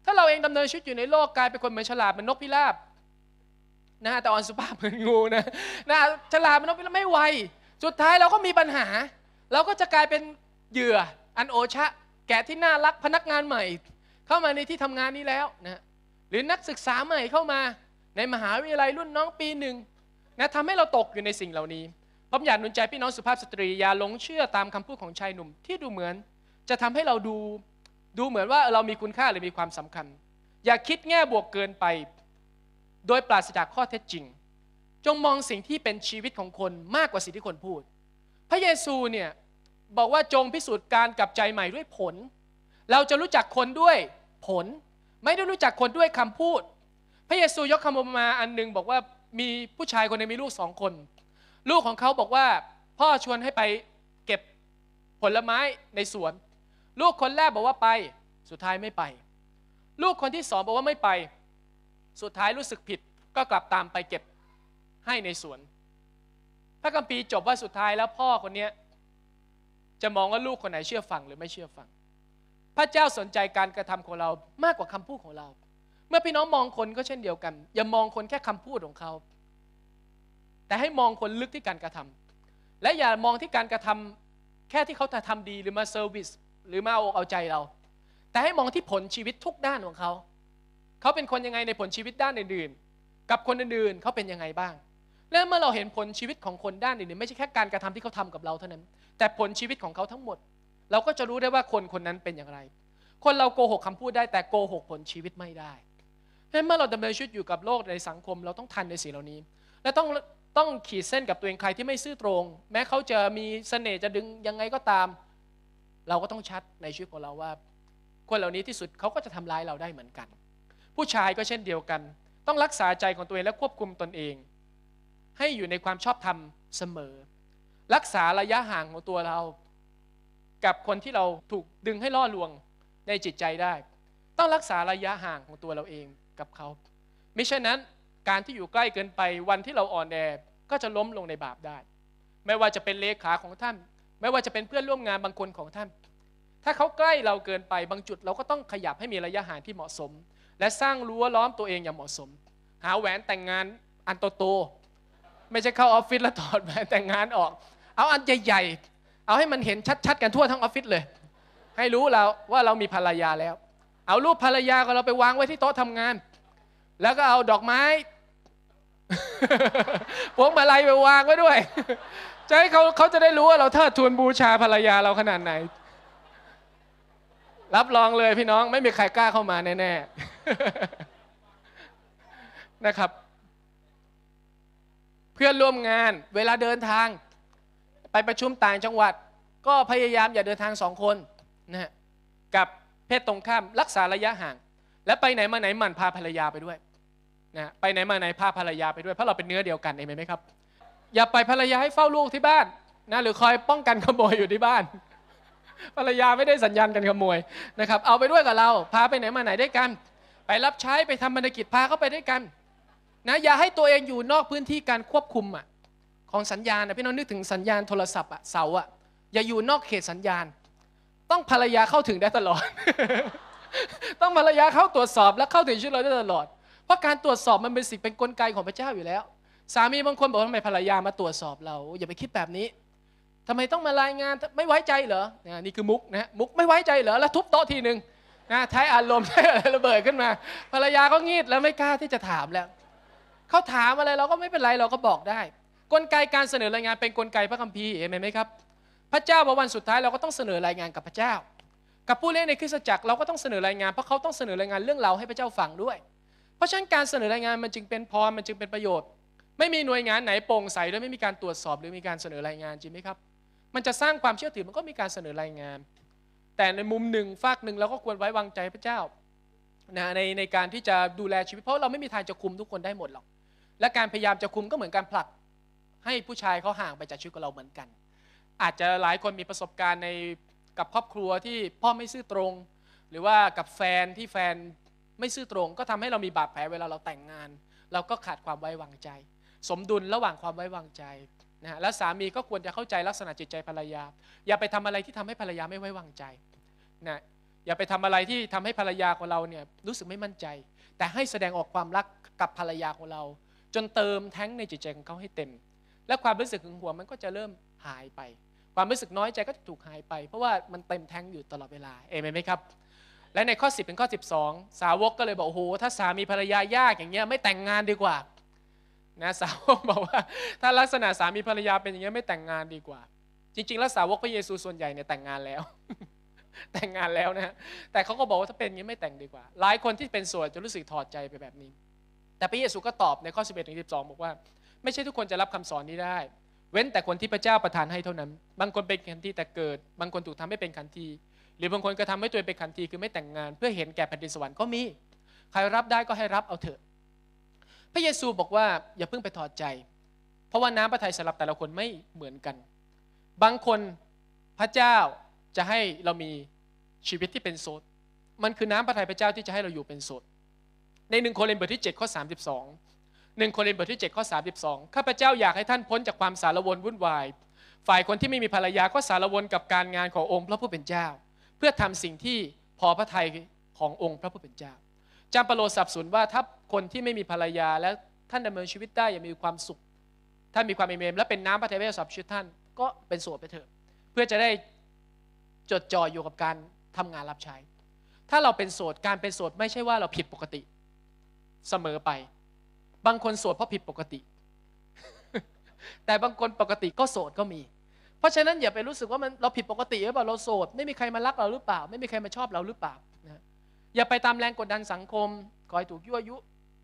ถ้าเราเองดำเนินชีวิตอยู่ในโลกกลายเป็นคนเหมือนฉลาดเหมือนนกพิราบนะแต่อ่อนสุภาพเหมือนงูนะนะฉลาดเหมือนนกพิราบไม่ไวสุดท้ายเราก็มีปัญหา เราก็จะกลายเป็นเหยื่ออันโอชะ แก่ที่น่ารักพนักงานใหม่ เข้ามาในที่ทำงานนี้แล้วนะ หรือนักศึกษาใหม่เข้ามาในมหาวิทยาลัยรุ่นน้องปีหนึ่งนะทำให้เราตกอยู่ในสิ่งเหล่านี้ผมอยากหนุนใจพี่น้องสุภาพสตรี อย่าหลงเชื่อตามคำพูดของชายหนุ่มที่ดูเหมือนจะทำให้เราดูดูเหมือนว่าเรามีคุณค่าหรือมีความสำคัญ อย่าคิดแง่บวกเกินไป โดยปราศจากข้อเท็จจริง จงมองสิ่งที่เป็นชีวิตของคนมากกว่าสิ่งที่คนพูด พระเยซูเนี่ย บอกว่าจงพิสูจน์การกลับใจใหม่ด้วยผล เราจะรู้จักคนด้วยผล ไม่ได้รู้จักคนด้วยคำพูด พระเยซูยกคำมาอันหนึ่งบอกว่ามีผู้ชายคนนึงมีลูกสองคนลูกของเขาบอกว่าพ่อชวนให้ไปเก็บผลไม้ในสวน ลูกคนแรกบอกว่าไป สุดท้ายไม่ไป ลูกคนที่สองบอกว่าไม่ไป สุดท้ายรู้สึกผิด ก็กลับตามไปเก็บให้ในสวนพระคัมภีร์จบว่าสุดท้ายแล้วพ่อคนนี้จะมองว่าลูกคนไหนเชื่อฟังหรือไม่เชื่อฟัง พระเจ้าสนใจการกระทำของเรามากกว่าคำพูดของเรา เมื่อพี่น้องมองคนก็เช่นเดียวกันอย่ามองคนแค่คำพูดของเขาแต่ให้มองคนลึกที่การกระทำ และอย่ามองที่การกระทำแค่ที่เขาทำดีหรือมาเซอร์วิสหรือมาเอาเอาใจเรา แต่ให้มองที่ผลชีวิตทุกด้านของเขา เขาเป็นคนยังไงในผลชีวิตด้านอื่นๆ กับคนอื่นๆ เขาเป็นยังไงบ้าง และเมื่อเราเห็นผลชีวิตของคนด้านอื่นๆไม่ใช่แค่การกระทำที่เขาทำกับเราเท่านั้น แต่ผลชีวิตของเขาทั้งหมด เราก็จะรู้ได้ว่าคนคนนั้นเป็นอย่างไร คนเราโกหกคำพูดได้แต่โกหกผลชีวิตไม่ได้เพราะเมื่อเราดำเนินชีวิตอยู่กับโลกในสังคม เราต้องทันในสิ่งเหล่านี้ และต้องต้องขีดเส้นกับตัวเองใครที่ไม่ซื่อตรง แม้เขาจะมีเสน่ห์จะดึงยังไงก็ตาม เราก็ต้องชัดในชีวิตของเราว่า คนเหล่านี้ที่สุดเขาก็จะทำร้ายเราได้เหมือนกัน ผู้ชายก็เช่นเดียวกัน ต้องรักษาใจของตัวเองและควบคุมตนเอง ให้อยู่ในความชอบธรรมเสมอ รักษาระยะห่างของตัวเรา กับคนที่เราถูกดึงให้ล่อลวงในจิตใจได้ ต้องรักษาระยะห่างของตัวเราเองกับเขาไม่ใช่นั้นการที่อยู่ใกล้เกินไปวันที่เราอ่อนแอก็จะล้มลงในบาปได้ ไม่ว่าจะเป็นเลขาของท่าน ไม่ว่าจะเป็นเพื่อนร่วมงานบางคนของท่าน ถ้าเขาใกล้เราเกินไปบางจุดเราก็ต้องขยับให้มีระยะห่างที่เหมาะสม และสร้างรั้วล้อมตัวเองอย่างเหมาะสม หาแหวนแต่งงานอันโตๆไม่ใช่เข้าออฟฟิศแล้วถอดแหวนแต่งงานออก เอาอันใหญ่ๆเอาให้มันเห็นชัดๆ กันทั่วทั้งออฟฟิศเลย ให้รู้เราว่าเรามีภรรยาแล้ว เอารูปภรรยาของเราไปวางไว้ที่โต๊ะทำงาน แล้วก็เอาดอกไม้พวงมาลัยไปวางไว้ด้วย จะให้เขาเขาจะได้รู้ว่าเราเทิดทูนบูชาภรรยาเราขนาดไหน รับรองเลยพี่น้อง ไม่มีใครกล้าเข้ามาแน่ๆนะครับ เพื่อนร่วมงาน เวลาเดินทาง ไปประชุมต่างจังหวัด ก็พยายามอย่าเดินทางสองคนนะฮะกับเพศตรงข้ามรักษาระยะห่าง และไปไหนมาไหนหมั่นพาภรรยาไปด้วยนะไปไหนมาไหนพาภรรยาไปด้วย เพราะเราเป็นเนื้อเดียวกันเองไหมครับ อย่าไปภรรยาให้เฝ้าลูกที่บ้านนะหรือคอยป้องกันขโมยอยู่ที่บ้าน ภรรยาไม่ได้สัญญาณกันขโมยนะครับ เอาไปด้วยกับเราพาไปไหนมาไหนด้วยกัน ไปรับใช้ไปทำบัรกิจพาเขาไปด้วยกันนะอย่าให้ตัวเองอยู่นอกพื้นที่การควบคุมอ่ะของสัญญาณนะพี่น้องนึกถึงสัญญาณโทรศัพท์อ่ะเสาอ่ะอย่าอยู่นอกเขตสัญญาณ ต้องภรรยาเข้าถึงได้ตลอด ต้องภรรยาเข้าตรวจสอบ และเข้าถึงชีวิตเราได้ตลอดราะการตรวจสอบมันเป็นสิ่งเป็นนกลไกของพระเจ้าอยู่แล้ว สามีบางคนบอกทำไมภรรยามาตรวจสอบเรา อย่าไปคิดแบบนี้ ทำไมต้องมารายงานไม่ไว้ใจเหรอนี่คือมุกนะ มุกไม่ไว้ใจเหรอแล้วทุบโต๊ะทีหนึ่งนะใช้อารมณ์ใช้อะไรระเบิดขึ้นมา ภรรยาก็งีดแล้วไม่กล้าที่จะถามแล้ว เขาถามอะไรเราก็ไม่เป็นไรเราก็บอกได้ กลไกการเสนอรายงานเป็นกลไกพระคัมภีร์เห็นไหมครับ พระเจ้าบอกวันสุดท้ายเราก็ต้องเสนอรายงานกับพระเจ้า กับผู้เล่นในคริสตจักรเราก็ต้องเสนอรายงานเพราะเขาต้องเสนอรายงานเรื่องเราให้พระเจ้าฟังด้วยราะฉะนั้นการเสนอรายงานมันจึงเป็นพรมันจึงเป็นประโยชน์ ไม่มีหน่วยงานไหนโปร่งใสด้วยไม่มีการตรวจสอบหรือมีการเสนอรายงานจริงไหมครับ มันจะสร้างความเชื่อถือมันก็มีการเสนอรายงาน แต่ในมุมหนึ่งฝากหนึ่งเราก็ควรไว้วางใจพระเจ้านะในในการที่จะดูแลชีวิตเพราะเราไม่มีทางจะคุมทุกคนได้หมดหรอก และการพยายามจะคุมก็เหมือนการผลัก ให้ผู้ชายเขาห่างไปจากชีวิตของเราเหมือนกัน อาจจะหลายคนมีประสบการณ์ในกับครอบครัวที่พ่อไม่ซื่อตรง หรือว่ากับแฟนที่แฟนไม่ซื่อตรงก็ทำให้เรามีบาดแผลเวลาเราแต่งงาน เราก็ขาดความไว้วางใจ สมดุลระหว่างความไว้วางใจนะฮะและสามีก็ควรจะเข้าใจลักษณะจิตใจภรรยา อย่าไปทำอะไรที่ทำให้ภรรยาไม่ไว้วางใจนะอย่าไปทำอะไรที่ทำให้ภรรยาของเราเนี่ยรู้สึกไม่มั่นใจ แต่ให้แสดงออกความรักกับภรรยาของเรา จนเติมแท้งในจิตใจของเขาให้เต็ม และความรู้สึกหึงหวงมันก็จะเริ่มหายไป ความรู้สึกน้อยใจก็จะถูกหายไปเพราะว่ามันเต็มแท้งอยู่ตลอดเวลาเอเมนไหมครับและในข้อ10เป็นข้อ12 สาวกก็เลยบอกโอ้โหถ้าสามีภรรยายากอย่างเงี้ยไม่แต่งงานดีกว่า นะสาวกบอกว่า ถ้าลักษณะสามีภรรยาเป็นอย่างเงี้ยไม่แต่งงานดีกว่า จริงๆแล้วสาวกพระเยซูส่วนใหญ่เนี่ยแต่งงานแล้ว แต่งงานแล้วนะแต่เขาก็บอกว่าถ้าเป็นอย่างงี้ยไม่แต่งดีกว่า หลายคนที่เป็นส่วนจะรู้สึกถอดใจไปแบบนี้ แต่พระเยซูก็ตอบในข้อ 11ถึงสิบอกว่าไม่ใช่ทุกคนจะรับคำสอนนี้ได้ เว้นแต่คนที่พระเจ้าประทานให้เท่านั้น บางคนเป็นคันทีแต่เกิด บางคนถูกทำให้เป็นคันทีหรือบางคนก็ทำให้ตัวเอป็นขันทีคือไม่แต่งงาน เพื่อเห็นแก่แผ่นดินสวรรค์ก็มี ใครรับได้ก็ให้รับเอาเถอะ พระเยซูบอกว่าอย่าเพิ่งไปถอดใจ เพราะว่าน้ำพระทัยสำหรับแต่ละคนไม่เหมือนกัน บางคนพระเจ้าจะให้เรามีชีวิตที่เป็นโสดมันคือน้ำพระทัยพระเจ้าที่จะให้เราอยู่เป็นโสดในหนึ่งโครินธ์บทที่7ข้อ32หนึ่งโครินธ์บทที่7ข้อ32ข้าพเจ้าอยากให้ท่านพ้นจากความสารวนวุ่นวายฝ่ายคนที่ไม่มีภรรยาก็สารวนกับการงานขององค์พระผู้เป็นเจ้าพื่อทำสิ่งที่พอพระทัย ขององค์พระผู้เป็นเจ้า จามปโลสับสนว่าถ้าคนที่ไม่มีภรรยาและท่านดำเนินชีวิตได้อย่างมีความสุขท่านมีความเอเมม และเป็นน้ำพระทัยพระเจ้าสับชีวิตท่าน ก็เป็นโสดไปเถอะเพื่อจะได้จดจ่ออยู่กับการทำงานรับใช้ ถ้าเราเป็นโสดการเป็นโสดไม่ใช่ว่าเราผิดปกติเสมอไป บางคนโสดเพราะผิดปกติ แต่บางคนปกติก็โสดก็มีเพราะฉะนั้นอย่าไปรู้สึกว่ามันเราผิดปกติหรือเปล่าเราโสดไม่มีใครมารักเราหรือเปล่า ไม่มีใครมาชอบเราหรือเปล่านะอย่าไปตามแรงกดดันสังคมคอยถูกยั่วยุ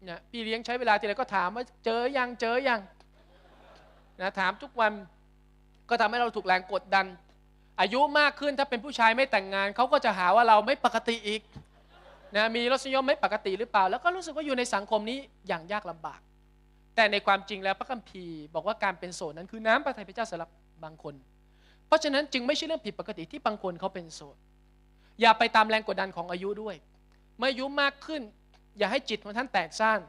นะพี่เลี้ยงใช้เวลาทีไรก็ถามว่าเจอยังเจอยังนะถามทุกวันก็ทำให้เราถูกแรงกดดัน อายุมากขึ้นถ้าเป็นผู้ชายไม่แต่งงาน เขาก็จะหาว่าเราไม่ปกติอีกนะมีรสนิยมไม่ปกติหรือเปล่า แล้วก็รู้สึกว่าอยู่ในสังคมนี้อย่างยากลำบาก แต่ในความจริงแล้วพระคัมภีร์ บอกว่าการเป็นโสดนั้นคือน้ำพระทัยพระเจ้าสำหรับบางคน เพราะฉะนั้นจึงไม่ใช่เรื่องผิดปกติที่บางคนเขาเป็นโสด อย่าไปตามแรงกดดันของอายุด้วย เมื่ออายุมากขึ้นอย่าให้จิตของท่านแตกสั้น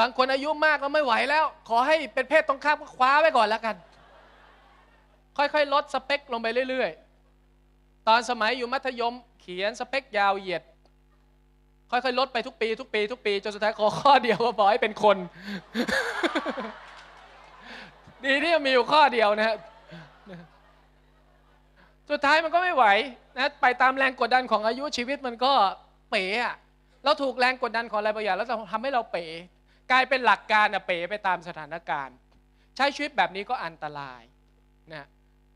บางคนอายุมากแล้วไม่ไหวแล้ว ขอให้เป็นเพศตรงข้ามก็คว้าไว้ก่อนแล้วกัน ค่อยๆลดสเปคลงไปเรื่อย ๆ ตอนสมัยอยู่มัธยมเขียนสเปคยาวเหยียด ค่อย ๆ ลดไปทุกปี ทุกปี ทุกปีจนสุดท้ายขอข้อเดียวว่าบอกให้เป็นคนดีที่มีอยู่ข้อเดียวนะครับสุดท้ายมันก็ไม่ไหวนะไปตามแรงกดดันของอายุชีวิตมันก็เป๋อะเราถูกแรงกดดันของอะไรบางอย่างแล้วจะทำให้เราเป๋ กลายเป็นหลักการอะเป๋ไปตามสถานการณ์ ใช้ชีวิตแบบนี้ก็อันตรายนะ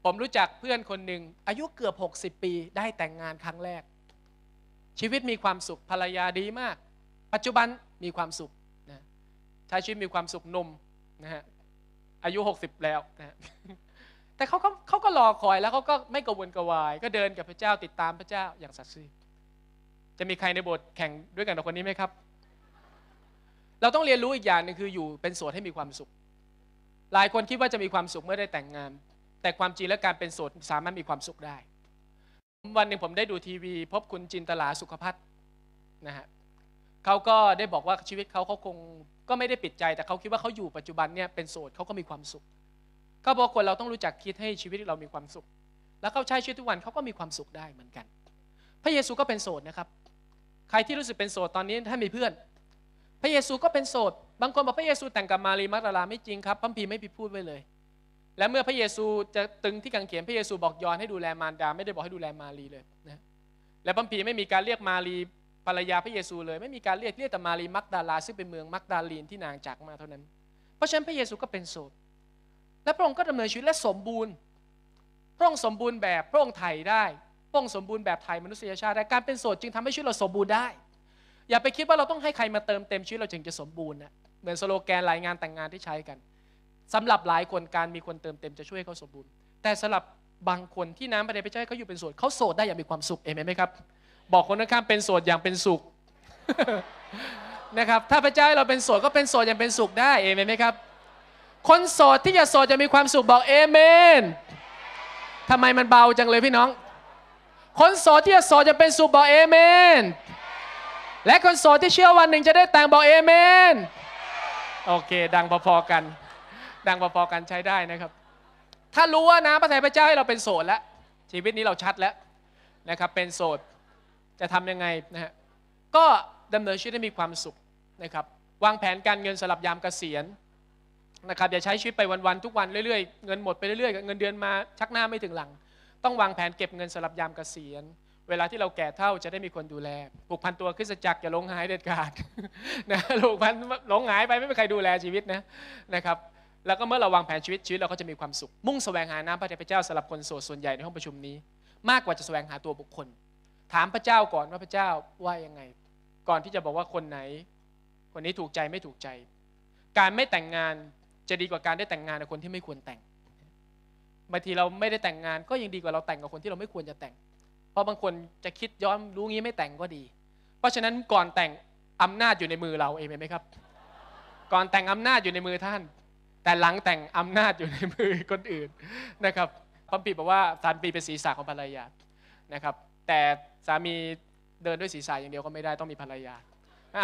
ผมรู้จักเพื่อนคนหนึ่ง อายุเกือบ 60 ปี ได้แต่งงานครั้งแรก ชีวิตมีความสุขภรรยาดีมาก ปัจจุบันมีความสุขนะใช้ชีวิตมีความสุขนมนะฮะอายุ 60 แล้วนะแต่เขาก็เขาก็รอคอยแล้วเขาก็ไม่กังวลกระวาย ก็เดินกับพระเจ้าติดตามพระเจ้าอย่างสัตย์ซื่อจะมีใครในโบสถ์แข่งด้วยกันกับคนนี้ไหมครับ เราต้องเรียนรู้อีกอย่างนึงคือ อยู่เป็นโสดให้มีความสุข หลายคนคิดว่าจะมีความสุขเมื่อได้แต่งงาน แต่ความจริงแล้วการเป็นโสดสามารถมีความสุขได้ วันหนึ่งผมได้ดูทีวี พบคุณจินตลาสุขพัฒนะฮะเขาก็ได้บอกว่าชีวิตเขาเขาคงก็ไม่ได้ปิดใจ แต่เขาคิดว่าเขาอยู่ปัจจุบันเนี่ยเป็นโสดเขาก็มีความสุขเขาบอกคนเราต้องรู้จักคิดให้ชีวิตเรา มีความสุข แล้วเขาใช้ชีวิตทุกวันเขาก็มีความสุขได้เหมือนกัน พระเยซูก็เป็นโสดนะครับ ใครที่รู้สึกเป็นโสดตอนนี้ถ้ามีเพื่อน พระเยซูก็เป็นโสดบางคนบอกพระเยซูแต่งกับมารีมัตลาไม่จริงครับพัมพีไม่พิพูดไว้เลย และเมื่อพระเยซูจะตึงที่กางเขนพระเยซูบอกยอนให้ดูแลมารดา ไม่ได้บอกให้ดูแลมารีเลยนะและพัมพีไม่มีการเรียกมารีภรรยาพระเยซูเลยไม่มีการเรียกเรียกแต่มารีมักดาลาซึ่งเป็นเมืองมักดาลีนที่นางจากมาเท่านั้นเพราะฉะนั้นพระเยซูก็เป็นโสดและพระองค์ก็ดำเนินชีวิตและสมบูรณ์ พระองค์สมบูรณ์แบบพระองค์ไถ่ได้พระองค์สมบูรณ์แบบไถ่มนุษยชาติการเป็นโสดจึงทำให้ชีวิตเราสมบูรณ์ได้ อย่าไปคิดว่าเราต้องให้ใครมาเติมเต็มชีวิตเราจึงจะสมบูรณ์นะเหมือนสโลแกนรายงานแต่งงานที่ใช้กัน สำหรับหลายคนการมีคนเติมเต็มจะช่วยเขาสมบูรณ์ แต่สำหรับบางคนที่น้ำประเดยวไปเช้เขาอยู่เป็นโสดเขาโสดได้อย่างมีความสุขเองไหมครับบอกคนข้างเป็นโสดอย่างเป็นสุขนะครับ ถ้าพระเจ้าให้เราเป็นโสดก็เป็นโสดอย่างเป็นสุขได้เอเมนไหมครับ คนโสดที่จะโสดจะมีความสุขบอกเอเมนทำไมมันเบาจังเลยพี่น้อง คนโสดที่จะโสดจะเป็นสุขบอกเอเมนและคนโสดที่เชื่อวันหนึ่งจะได้แต่งบอกเอเมนโอเค ดังพอๆกัน ดังพอๆกันใช้ได้นะครับ ถ้ารู้ว่านะพระทยพระเจ้าให้เราเป็นโสดแล้วชีวิตนี้เราชัดแล้วนะครับเป็นโสดจะทำยังไง นะฮะก็ดำเนินชีวิตให้มีความสุข นะครับ วางแผนการเงินสลับยามเกษียณนะครับ อย่าใช้ชีวิตไปวัน ๆ ทุกวันเรื่อยๆ เงินหมดไปเรื่อยๆ เงินเดือนมาชักหน้าไม่ถึงหลัง ต้องวางแผนเก็บเงินสลับยามเกษียณเวลาที่เราแก่เท่าจะได้มีคนดูแลผูกพันตัวขึ้สจักร อย่าลงหายเด็ดขาดนะลูกพันหลงหายไปไม่มีใครดูแลชีวิตนะนะครับแล้วก็เมื่อเราวางแผนชีวิตชีวิตเราก็จะมีความสุขมุ่งแสวงหาน้ำพระเจ้าสำหรับคนโสดส่วนใหญ่ในห้องประชุมนี้ มากกว่าจะแสวงหาตัวบุคคลถามพระเจ้าก่อนว่าพระเจ้าว่ายังไง ก่อนที่จะบอกว่าคนไหน คนนี้ถูกใจไม่ถูกใจ การไม่แต่งงานจะดีกว่าการได้แต่งงานกับคนที่ไม่ควรแต่งบางทีเราไม่ได้แต่งงานก็ยังดีกว่าเราแต่งกับคนที่เราไม่ควรจะแต่ง เพราะบางคนจะคิดย้อนรู้งี้ไม่แต่งก็ดี เพราะฉะนั้นก่อนแต่งอำนาจอยู่ในมือเราเองไหมครับ ก่อนแต่งอำนาจอยู่ในมือท่าน แต่หลังแต่งอำนาจอยู่ในมือคนอื่นนะครับพระปีบอกว่าสารปีเป็นศีรษะของภรรยานะครับแต่สามีเดินด้วยศีรษะอย่างเดียวก็ไม่ได้ต้องมีภรรยา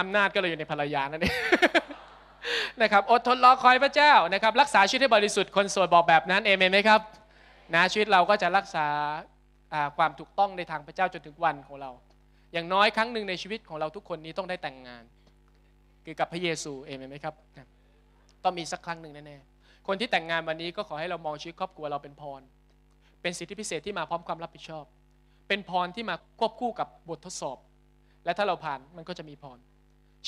อำนาจก็เลยอยู่ในภรรยานั่นเองนะครับอดทนรอคอยพระเจ้า นะครับรักษาชีวิตให้บริสุทธิ์คนโสดบอกแบบนั้น เอเมนไหมครับนะชีวิตเราก็จะรักษาความถูกต้องในทางพระเจ้าจนถึงวันของเรา อย่างน้อยครั้งหนึ่งในชีวิตของเราทุกคนนี้ต้องได้แต่งงานคือกับพระเยซูเอเมนไหมครับ ต้องมีสักครั้งหนึ่งแน่ๆคนที่แต่งงานวันนี้ก็ขอให้เรามองชีวิตครอบครัวเราเป็นพร เป็นสิทธิพิเศษที่มาพร้อมความรับผิดชอบเป็นพรที่มาควบคู่กับบททดสอบ และถ้าเราผ่านมันก็จะมีพร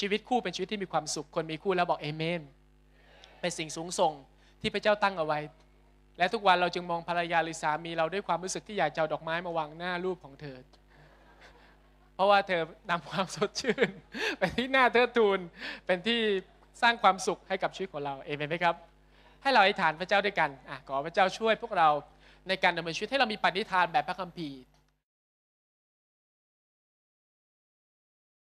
ชีวิตคู่เป็นชีวิตที่มีความสุขคนมีคู่แล้วบอกเอเมนเป็นสิ่งสูงส่งที่พระเจ้าตั้งเอาไว้ และทุกวันเราจึงมองภรรยาหรือสามีเราด้วยความรู้สึกที่อยากจะดอกไม้มาวางหน้ารูปของเธอ เพราะว่าเธอนำความสดชื่น เป็นที่หน้าเธอทูลเป็นที่สร้างความสุขให้กับชีวิตของเราเอเมนไหมครับ ให้เราอธิษฐานพระเจ้าด้วยกันอขอพระเจ้าช่วยพวกเราในการดำเนินชีวิตให้เรามีปณิธานแบบพระคัมภีร์